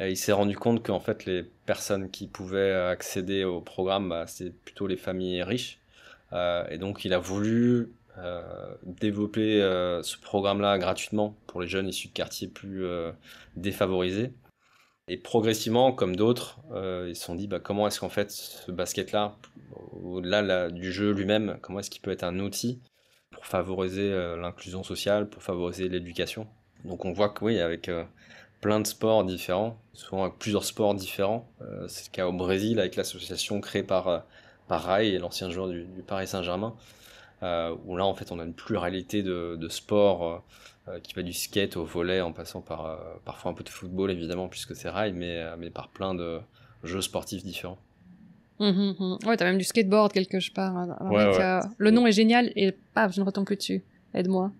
Euh, il s'est rendu compte qu'en fait, les personnes qui pouvaient accéder au programme, bah, c'est plutôt les familles riches. Euh, et donc, il a voulu euh, développer ce programme-là gratuitement pour les jeunes issus de quartiers plus défavorisés. Et progressivement, comme d'autres, ils se sont dit bah, comment est-ce qu'en fait ce basket-là, au-delà du jeu lui-même, comment est-ce qu'il peut être un outil pour favoriser l'inclusion sociale, pour favoriser l'éducation. Donc on voit que oui, avec plein de sports différents, souvent avec plusieurs sports différents. Euh, c'est le cas au Brésil avec l'association créée par, euh, par Rai, l'ancien joueur du, Paris Saint-Germain, euh, où là en fait on a une pluralité de, de sports qui va du skate au volet en passant par parfois un peu de football évidemment puisque c'est Rai, mais, mais par plein de jeux sportifs différents. Hum, hum, hum. Ouais, t'as même du skateboard quelque part. Hein. le nom est génial et paf, je ne retombe plus dessus. Aide-moi.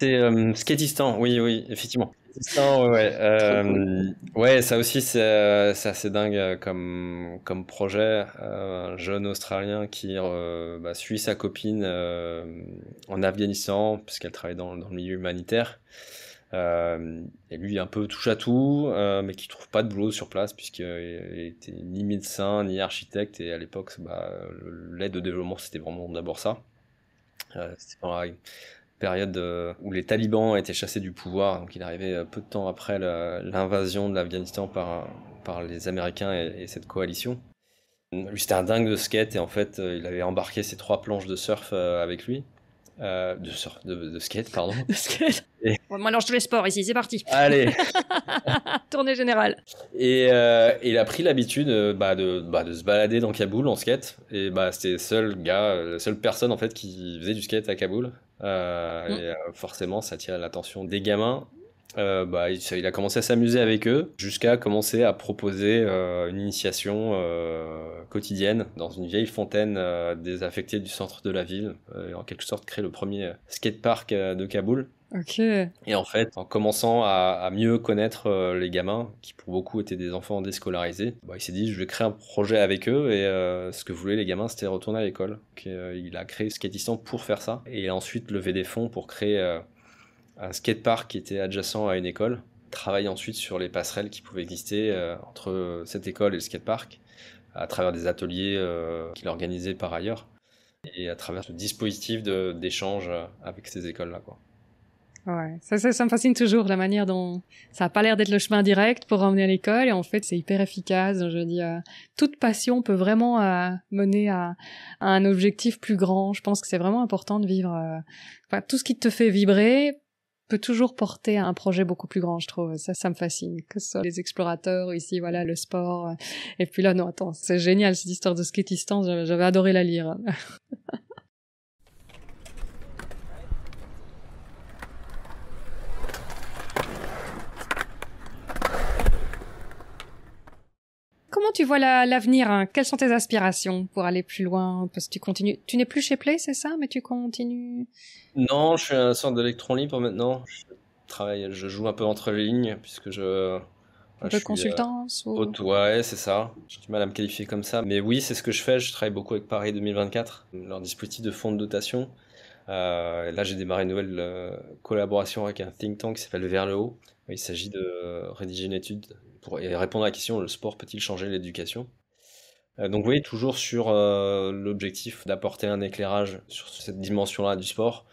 C'est skatistan, oui, oui, effectivement. Oui, ouais. Euh, ouais, ça aussi, c'est euh, assez dingue euh, comme, comme projet. un jeune Australien qui bah, suit sa copine en Afghanistan, puisqu'elle travaille dans, dans, le milieu humanitaire. et lui, un peu touche à tout, mais qui trouve pas de boulot sur place, puisqu'il était ni médecin, ni architecte. Et à l'époque, bah, l'aide au développement, c'était vraiment d'abord ça. c'était période euh, où les talibans étaient chassés du pouvoir. Donc il arrivait euh, peu de temps après l'invasion de l'Afghanistan par, par les Américains et, et cette coalition. Lui, c'était un dingue de skate et en fait, euh, il avait embarqué ses trois planches de surf avec lui. Euh, de, skate, pardon. De skate. Et... On je tous les sports ici, c'est parti. Allez. Tournée générale. Et euh, il a pris l'habitude euh, bah, bah, de, se balader dans Kaboul en skate. Et bah, c'était le seul gars, la seule personne en fait qui faisait du skate à Kaboul. Mm. et, forcément, ça tient l'attention des gamins euh, bah, il, a commencé à s'amuser avec eux jusqu'à commencer à proposer euh, une initiation euh, quotidienne dans une vieille fontaine désaffectée du centre de la ville. Et en quelque sorte, créer le premier skatepark de Kaboul. Ok. Et en fait, en commençant à, mieux connaître les gamins, qui pour beaucoup étaient des enfants déscolarisés, bah, il s'est dit je vais créer un projet avec eux et ce que voulaient les gamins c'était retourner à l'école. il a créé Skatistan pour faire ça et ensuite lever des fonds pour créer un skatepark qui était adjacent à une école, travaille ensuite sur les passerelles qui pouvaient exister euh, entre cette école et le skatepark, à travers des ateliers euh, qu'il organisait par ailleurs, et à travers ce dispositif d'échange avec ces écoles-là. Ouais, ça, ça, me fascine toujours, la manière dont ça n'a pas l'air d'être le chemin direct pour ramener à l'école, et en fait, c'est hyper efficace. Je dis, dire toute passion peut vraiment euh, mener à, un objectif plus grand. Je pense que c'est vraiment important de vivre tout ce qui te fait vibrer peut toujours porter à un projet beaucoup plus grand, je trouve. Ça, ça me fascine. Que ce soit les explorateurs, ici, voilà, le sport. Euh, et puis là, non, attends, c'est génial, cette histoire de skatistan. J'avais adoré la lire. Comment tu vois l'avenir hein? Quelles sont tes aspirations pour aller plus loin Parce que tu continues. Tu n'es plus chez Play, c'est ça Mais tu continues Non, je suis un centre d'électron libre maintenant. Je travaille, je joue un peu entre les lignes puisque je. Un peu euh, consultant. Ouais, c'est ça. J'ai du mal à me qualifier comme ça. Mais oui, c'est ce que je fais. Je travaille beaucoup avec Paris 2024, leur dispositif de fonds de dotation. Euh, là, j'ai démarré une nouvelle euh, collaboration avec un think tank qui s'appelle Vers le haut. Il s'agit de rédiger une étude pour et répondre à la question, le sport peut-il changer l'éducation euh, Donc vous voyez, toujours sur euh, l'objectif d'apporter un éclairage sur cette dimension-là du sport.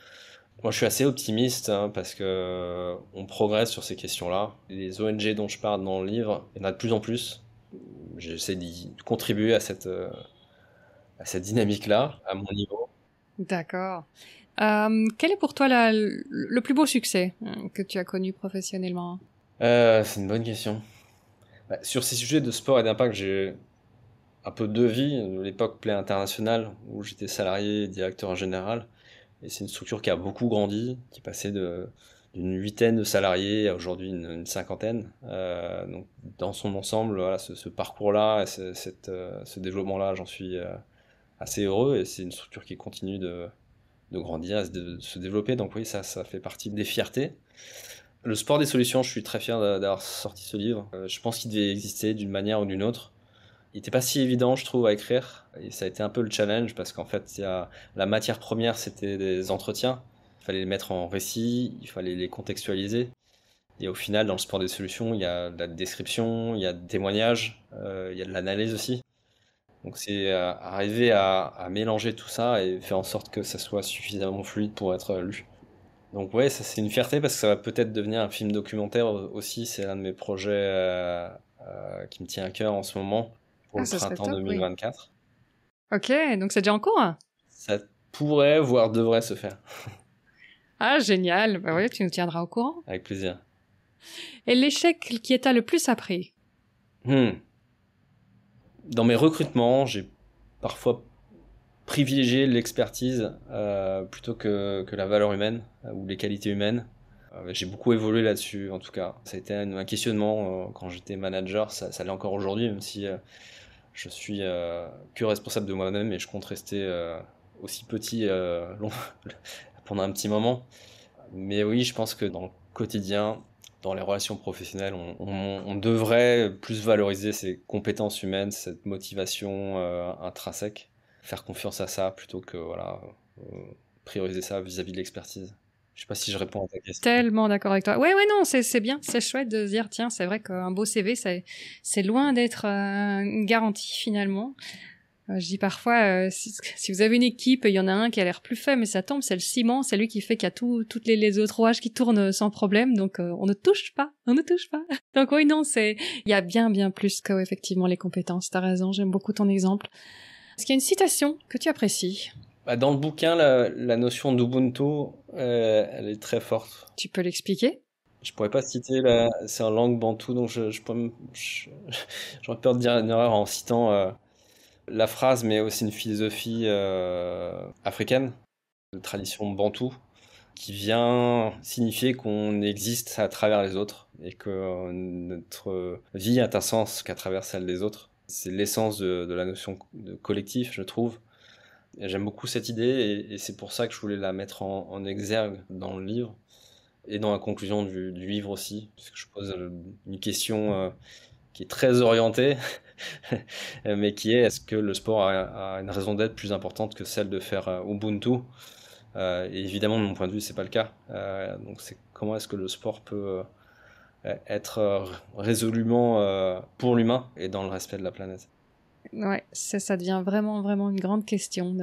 Moi, je suis assez optimiste hein, parce que euh, on progresse sur ces questions-là. Les ONG dont je parle dans le livre, il y en a de plus en plus. J'essaie d'y contribuer à cette, à cette dynamique-là, à mon niveau. D'accord. quel est pour toi le plus beau succès que tu as connu professionnellement C'est une bonne question. Bah, sur ces sujets de sport et d'impact, j'ai un peu deux vies. L'époque Play International, où j'étais salarié et directeur général. Et c'est une structure qui a beaucoup grandi, qui passait d'une huitaine de salariés à aujourd'hui une, cinquantaine. Euh, donc, dans son ensemble, voilà, ce, parcours-là, cette, euh, ce développement-là, j'en suis euh, assez heureux. Et c'est une structure qui continue de, de grandir, de, de, se développer. Donc, oui, ça, ça fait partie des fiertés. Le sport des solutions, je suis très fier d'avoir sorti ce livre. Euh, je pense qu'il devait exister d'une manière ou d'une autre. Il n'était pas si évident, je trouve, à écrire. Et ça a été un peu le challenge parce qu'en fait, la matière première, c'était des entretiens. Il fallait les mettre en récit, il fallait les contextualiser. Et au final, dans le sport des solutions, il y a de la description, il y a des témoignages, euh, il y a de l'analyse aussi. Donc c'est euh, arriver à mélanger tout ça et faire en sorte que ça soit suffisamment fluide pour être lu. Donc ouais, ça c'est une fierté parce que ça va peut-être devenir un film documentaire aussi. C'est l'un de mes projets euh, euh, qui me tient à cœur en ce moment pour ah, le printemps 2024. Ok, donc c'est déjà en cours. Hein ça pourrait, voire devrait se faire. ah génial, bah tu nous tiendras au courant. Avec plaisir. Et l'échec qui t'a le plus appris hmm. Dans mes recrutements, j'ai parfois privilégier l'expertise euh, plutôt que, que, la valeur humaine euh, ou les qualités humaines. Euh, j'ai beaucoup évolué là-dessus, en tout cas. Ça a été un, questionnement quand j'étais manager, ça, l'est encore aujourd'hui, même si je suis que responsable de moi-même et je compte rester aussi petit pendant un petit moment. Mais oui, je pense que dans le quotidien, dans les relations professionnelles, on, devrait plus valoriser ces compétences humaines, cette motivation intrinsèque, faire confiance à ça plutôt que voilà, euh, prioriser ça vis-à-vis de l'expertise. Je sais pas si je réponds à ta question. Tellement d'accord avec toi. Ouais, ouais, non, c'est bien, c'est chouette de se dire, tiens, c'est vrai qu'un beau CV, c'est loin d'être garanti, euh, une garantie finalement. Euh, je dis parfois, si, vous avez une équipe, il y en a un qui a l'air plus faible, mais ça tombe, c'est le ciment, c'est lui qui fait qu'il y a tout, toutes les, autres rouages qui tournent sans problème, donc on ne touche pas, on ne touche pas. donc oui, non, c'est, il y a bien, bien plus qu'effectivement les compétences. T'as raison, j'aime beaucoup ton exemple. Est-ce qu'il y a une citation que tu apprécies bah, Dans le bouquin, la, notion d'Ubuntu, euh, elle est très forte. Tu peux l'expliquer je pourrais pas citer c'est en langue bantou donc je j'aurais peur de dire une erreur en citant euh, la phrase mais aussi une philosophie euh, africaine de tradition bantou qui vient signifier qu'on existe à travers les autres et que notre vie a un sens qu'à travers celle des autres c'est l'essence de, la notion de collectif, je trouve. J'aime beaucoup cette idée et, c'est pour ça que je voulais la mettre en, exergue dans le livre et dans la conclusion du, livre aussi, je pose euh, une question euh, qui est très orientée, mais qui est est-ce que le sport a, une raison d'être plus importante que celle de faire euh, Ubuntu évidemment, de mon point de vue, c'est pas le cas. donc, c'est comment est-ce que le sport peut euh, être euh, résolument euh, pour l'humain et dans le respect de la planète. Ouais, ça, devient vraiment, vraiment une grande question.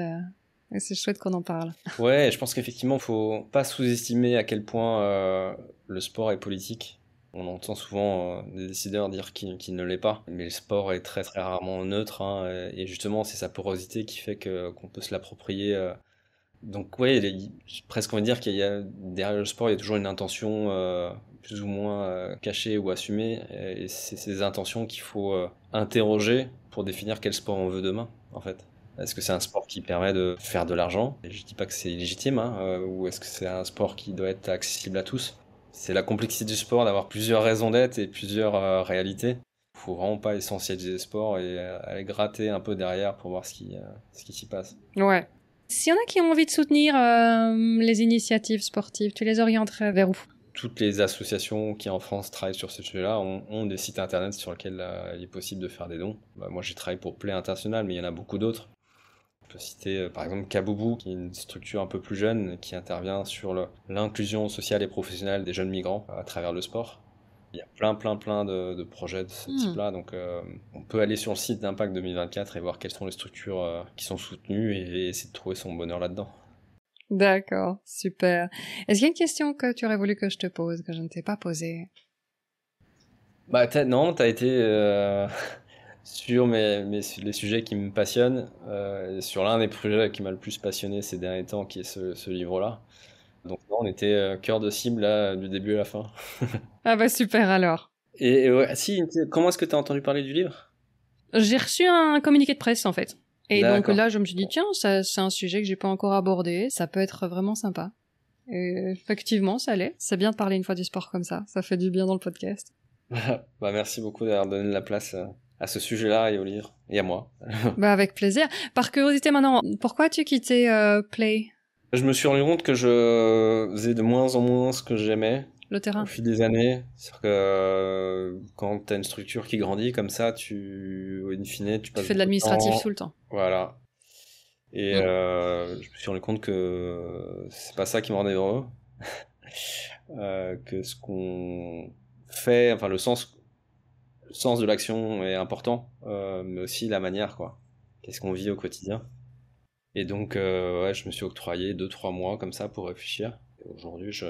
c'est chouette qu'on en parle. Ouais, je pense qu'effectivement, il faut pas sous-estimer à quel point le sport est politique. On entend souvent des décideurs dire qu'il ne l'est pas, mais le sport est très très rarement neutre, hein, et justement c'est sa porosité qui fait qu'on peut se l'approprier. Donc ouais, presque on va dire qu'il y a derrière le sport il y a toujours une intention plus ou moins euh, caché ou assumé, Et c'est ces intentions qu'il faut euh, interroger pour définir quel sport on veut demain, en fait. Est-ce que c'est un sport qui permet de faire de l'argent Je ne dis pas que c'est légitime, hein, euh, ou est-ce que c'est un sport qui doit être accessible à tous C'est la complexité du sport d'avoir plusieurs raisons d'être et plusieurs Il réalités. Faut vraiment pas essentialiser le sport et aller gratter un peu derrière pour voir ce qui, ce qui s'y passe. Ouais. S'il y en a qui ont envie de soutenir les initiatives sportives, tu les orienterais vers où toutes les associations qui en France travaillent sur ce sujet-là ont, des sites internet sur lesquels euh, il est possible de faire des dons. Bah, moi, j'ai travaillé pour Play International, mais il y en a beaucoup d'autres. On peut citer euh, par exemple Kaboubou, qui est une structure un peu plus jeune qui intervient sur l'inclusion sociale et professionnelle des jeunes migrants à travers le sport. Il y a plein, plein, plein de, projets de ce hmm. type-là. Donc, euh, on peut aller sur le site d'Impact 2024 et voir quelles sont les structures qui sont soutenues et essayer de trouver son bonheur là-dedans. D'accord, super. Est-ce qu'il y a une question que tu aurais voulu que je te pose, que je ne t'ai pas posée Bah non, tu as été euh, sur mes, les sujets qui me passionnent, euh, sur l'un des projets qui m'a le plus passionné ces derniers temps, qui est ce, livre-là. Donc non, on était euh, cœur de cible là, du début à la fin. ah bah super alors. Et, si, comment est-ce que tu as entendu parler du livre J'ai reçu un communiqué de presse en fait. Et donc là, je me suis dit, tiens, c'est un sujet que j'ai pas encore abordé, ça peut être vraiment sympa. effectivement, ça l'est. C'est bien de parler une fois du sport comme ça, ça fait du bien dans le podcast. bah, merci beaucoup d'avoir donné la place euh, à ce sujet-là et au livre, et à moi. bah, avec plaisir. Par curiosité maintenant, pourquoi tu quitté euh, Play je me suis rendu compte que je faisais de moins en moins ce que j'aimais le terrain. Au fil des années, cest que euh, quand tu as une structure qui grandit comme ça, tu, in fine, tu, tu fais de l'administratif tout le temps. Voilà. Et euh, je me suis rendu compte que c'est pas ça qui me rendait heureux. Euh, que ce qu'on fait, enfin le sens, le sens de l'action est important, mais aussi la manière, quoi. Qu'est-ce qu'on vit au quotidien. Et donc, ouais, je me suis octroyé 2-3 mois comme ça pour réfléchir. Aujourd'hui, je,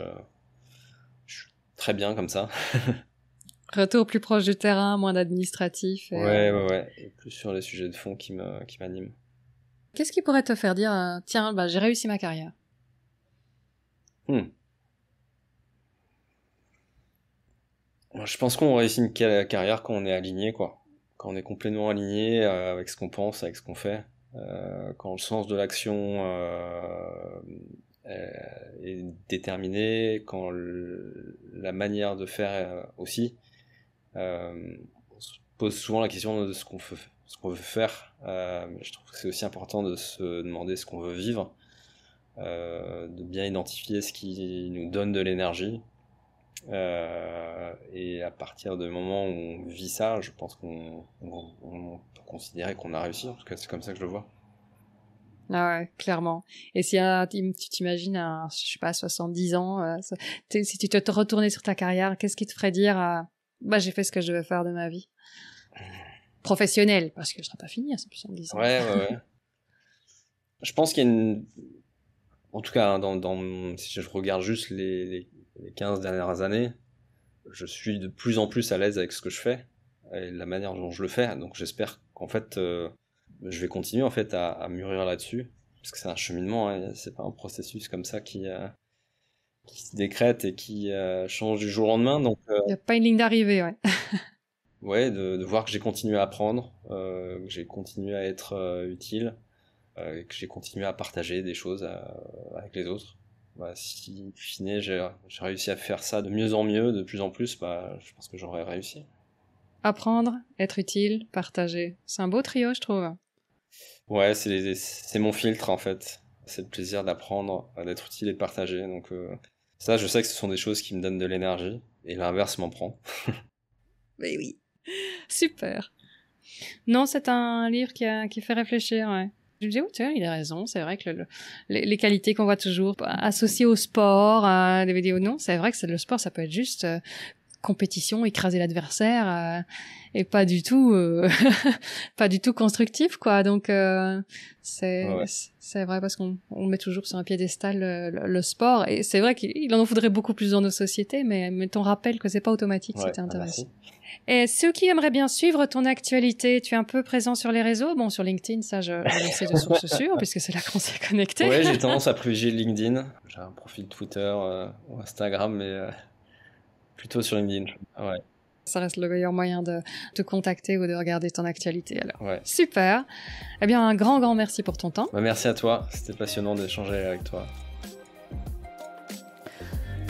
très bien comme ça. Retour plus proche du terrain, moins administratif. Euh, ouais, ouais, ouais. plus sur les sujets de fond qui m'animent. Qu'est-ce qui pourrait te faire dire euh, Tiens, bah, j'ai réussi ma carrière hmm. Je pense qu'on réussit une carrière quand on est aligné, quoi. Quand on est complètement aligné euh, avec ce qu'on pense, avec ce qu'on fait. quand le sens de l'action euh, et déterminer quand la manière de faire euh, aussi. on euh, se pose souvent la question de ce qu'on veut, ce qu'on veut faire. je trouve que c'est aussi important de se demander ce qu'on veut vivre. de bien identifier ce qui nous donne de l'énergie. et à partir du moment où on vit ça, je pense qu'on peut considérer qu'on a réussi, en tout cas c'est comme ça que je le vois. Ah ouais, clairement. Et si tu t'imagines, un, je sais pas, 70 ans, euh, si tu te retournais sur ta carrière, qu'est-ce qui te ferait dire euh, bah, j'ai fait ce que je devais faire de ma vie hmm. Professionnel, parce que je serais pas fini à 70 ans. Ouais, ouais, je pense qu'il y a une. En tout cas, hein, dans, si je regarde juste les, 15 dernières années, je suis de plus en plus à l'aise avec ce que je fais et la manière dont je le fais. Donc j'espère qu'en fait, euh, je vais continuer en fait à, mûrir là-dessus, parce que c'est un cheminement, hein, c'est pas un processus comme ça qui, euh, se décrète et qui euh, change du jour au lendemain. Donc, euh, Il n'y a pas une ligne d'arrivée, ouais. ouais, de, voir que j'ai continué à apprendre, que j'ai continué à être utile, que j'ai continué à partager des choses avec les autres. Bah, si finé j'ai réussi à faire ça de mieux en mieux, de plus en plus, bah, je pense que j'aurais réussi. Apprendre, être utile, partager. C'est un beau trio, je trouve. Ouais, c'est, mon filtre en fait. C'est le plaisir d'apprendre, euh, d'être utile et de partager. Donc euh, ça, je sais que ce sont des choses qui me donnent de l'énergie et l'inverse m'en prend. Mais oui. Super. Non, c'est un livre qui, fait réfléchir. Ouais. Je me oh, tiens, il a raison. C'est vrai que les qualités qu'on voit toujours bah, associées au sport, à des vidéos, non, c'est vrai que c'est, le sport, ça peut être juste euh, compétition, écraser l'adversaire, euh, et pas du tout, euh, pas du tout constructif, quoi. Donc euh, c'est c'est vrai parce qu'on on met toujours sur un piédestal le, sport, et c'est vrai qu'il en faudrait beaucoup plus dans nos sociétés, mais, mais ton rappel que c'est pas automatique, c'était ah bah intéressant. et ceux qui aimeraient bien suivre ton actualité, tu es un peu présent sur les réseaux, bon sur LinkedIn, ça je, je sais de source sûre puisque c'est là qu'on s'est connecté. Ouais, j'ai tendance à privilégier LinkedIn. J'ai un profil Twitter ou Instagram, mais Plutôt sur LinkedIn. Ouais. Ça reste le meilleur moyen de te contacter ou de regarder ton actualité. Alors, ouais. super. Eh bien, un grand, grand merci pour ton temps. Bah, merci à toi. C'était passionnant d'échanger avec toi.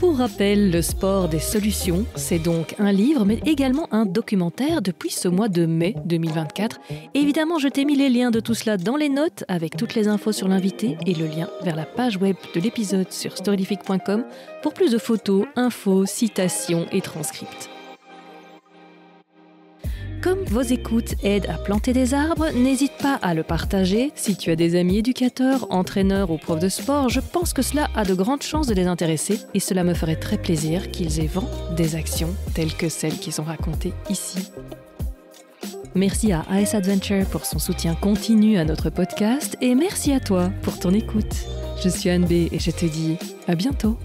Pour rappel, Le sport des solutions, c'est donc un livre, mais également un documentaire depuis ce mois de mai 2024. Évidemment, je t'ai mis les liens de tout cela dans les notes, avec toutes les infos sur l'invité et le lien vers la page web de l'épisode sur storylific.com pour plus de photos, infos, citations et transcripts. Comme vos écoutes aident à planter des arbres, n'hésite pas à le partager. Si tu as des amis éducateurs, entraîneurs ou profs de sport, je pense que cela a de grandes chances de les intéresser et cela me ferait très plaisir qu'ils aient vent des actions telles que celles qui sont racontées ici. Merci à AS Adventure pour son soutien continu à notre podcast et merci à toi pour ton écoute. Je suis Anne B et je te dis à bientôt.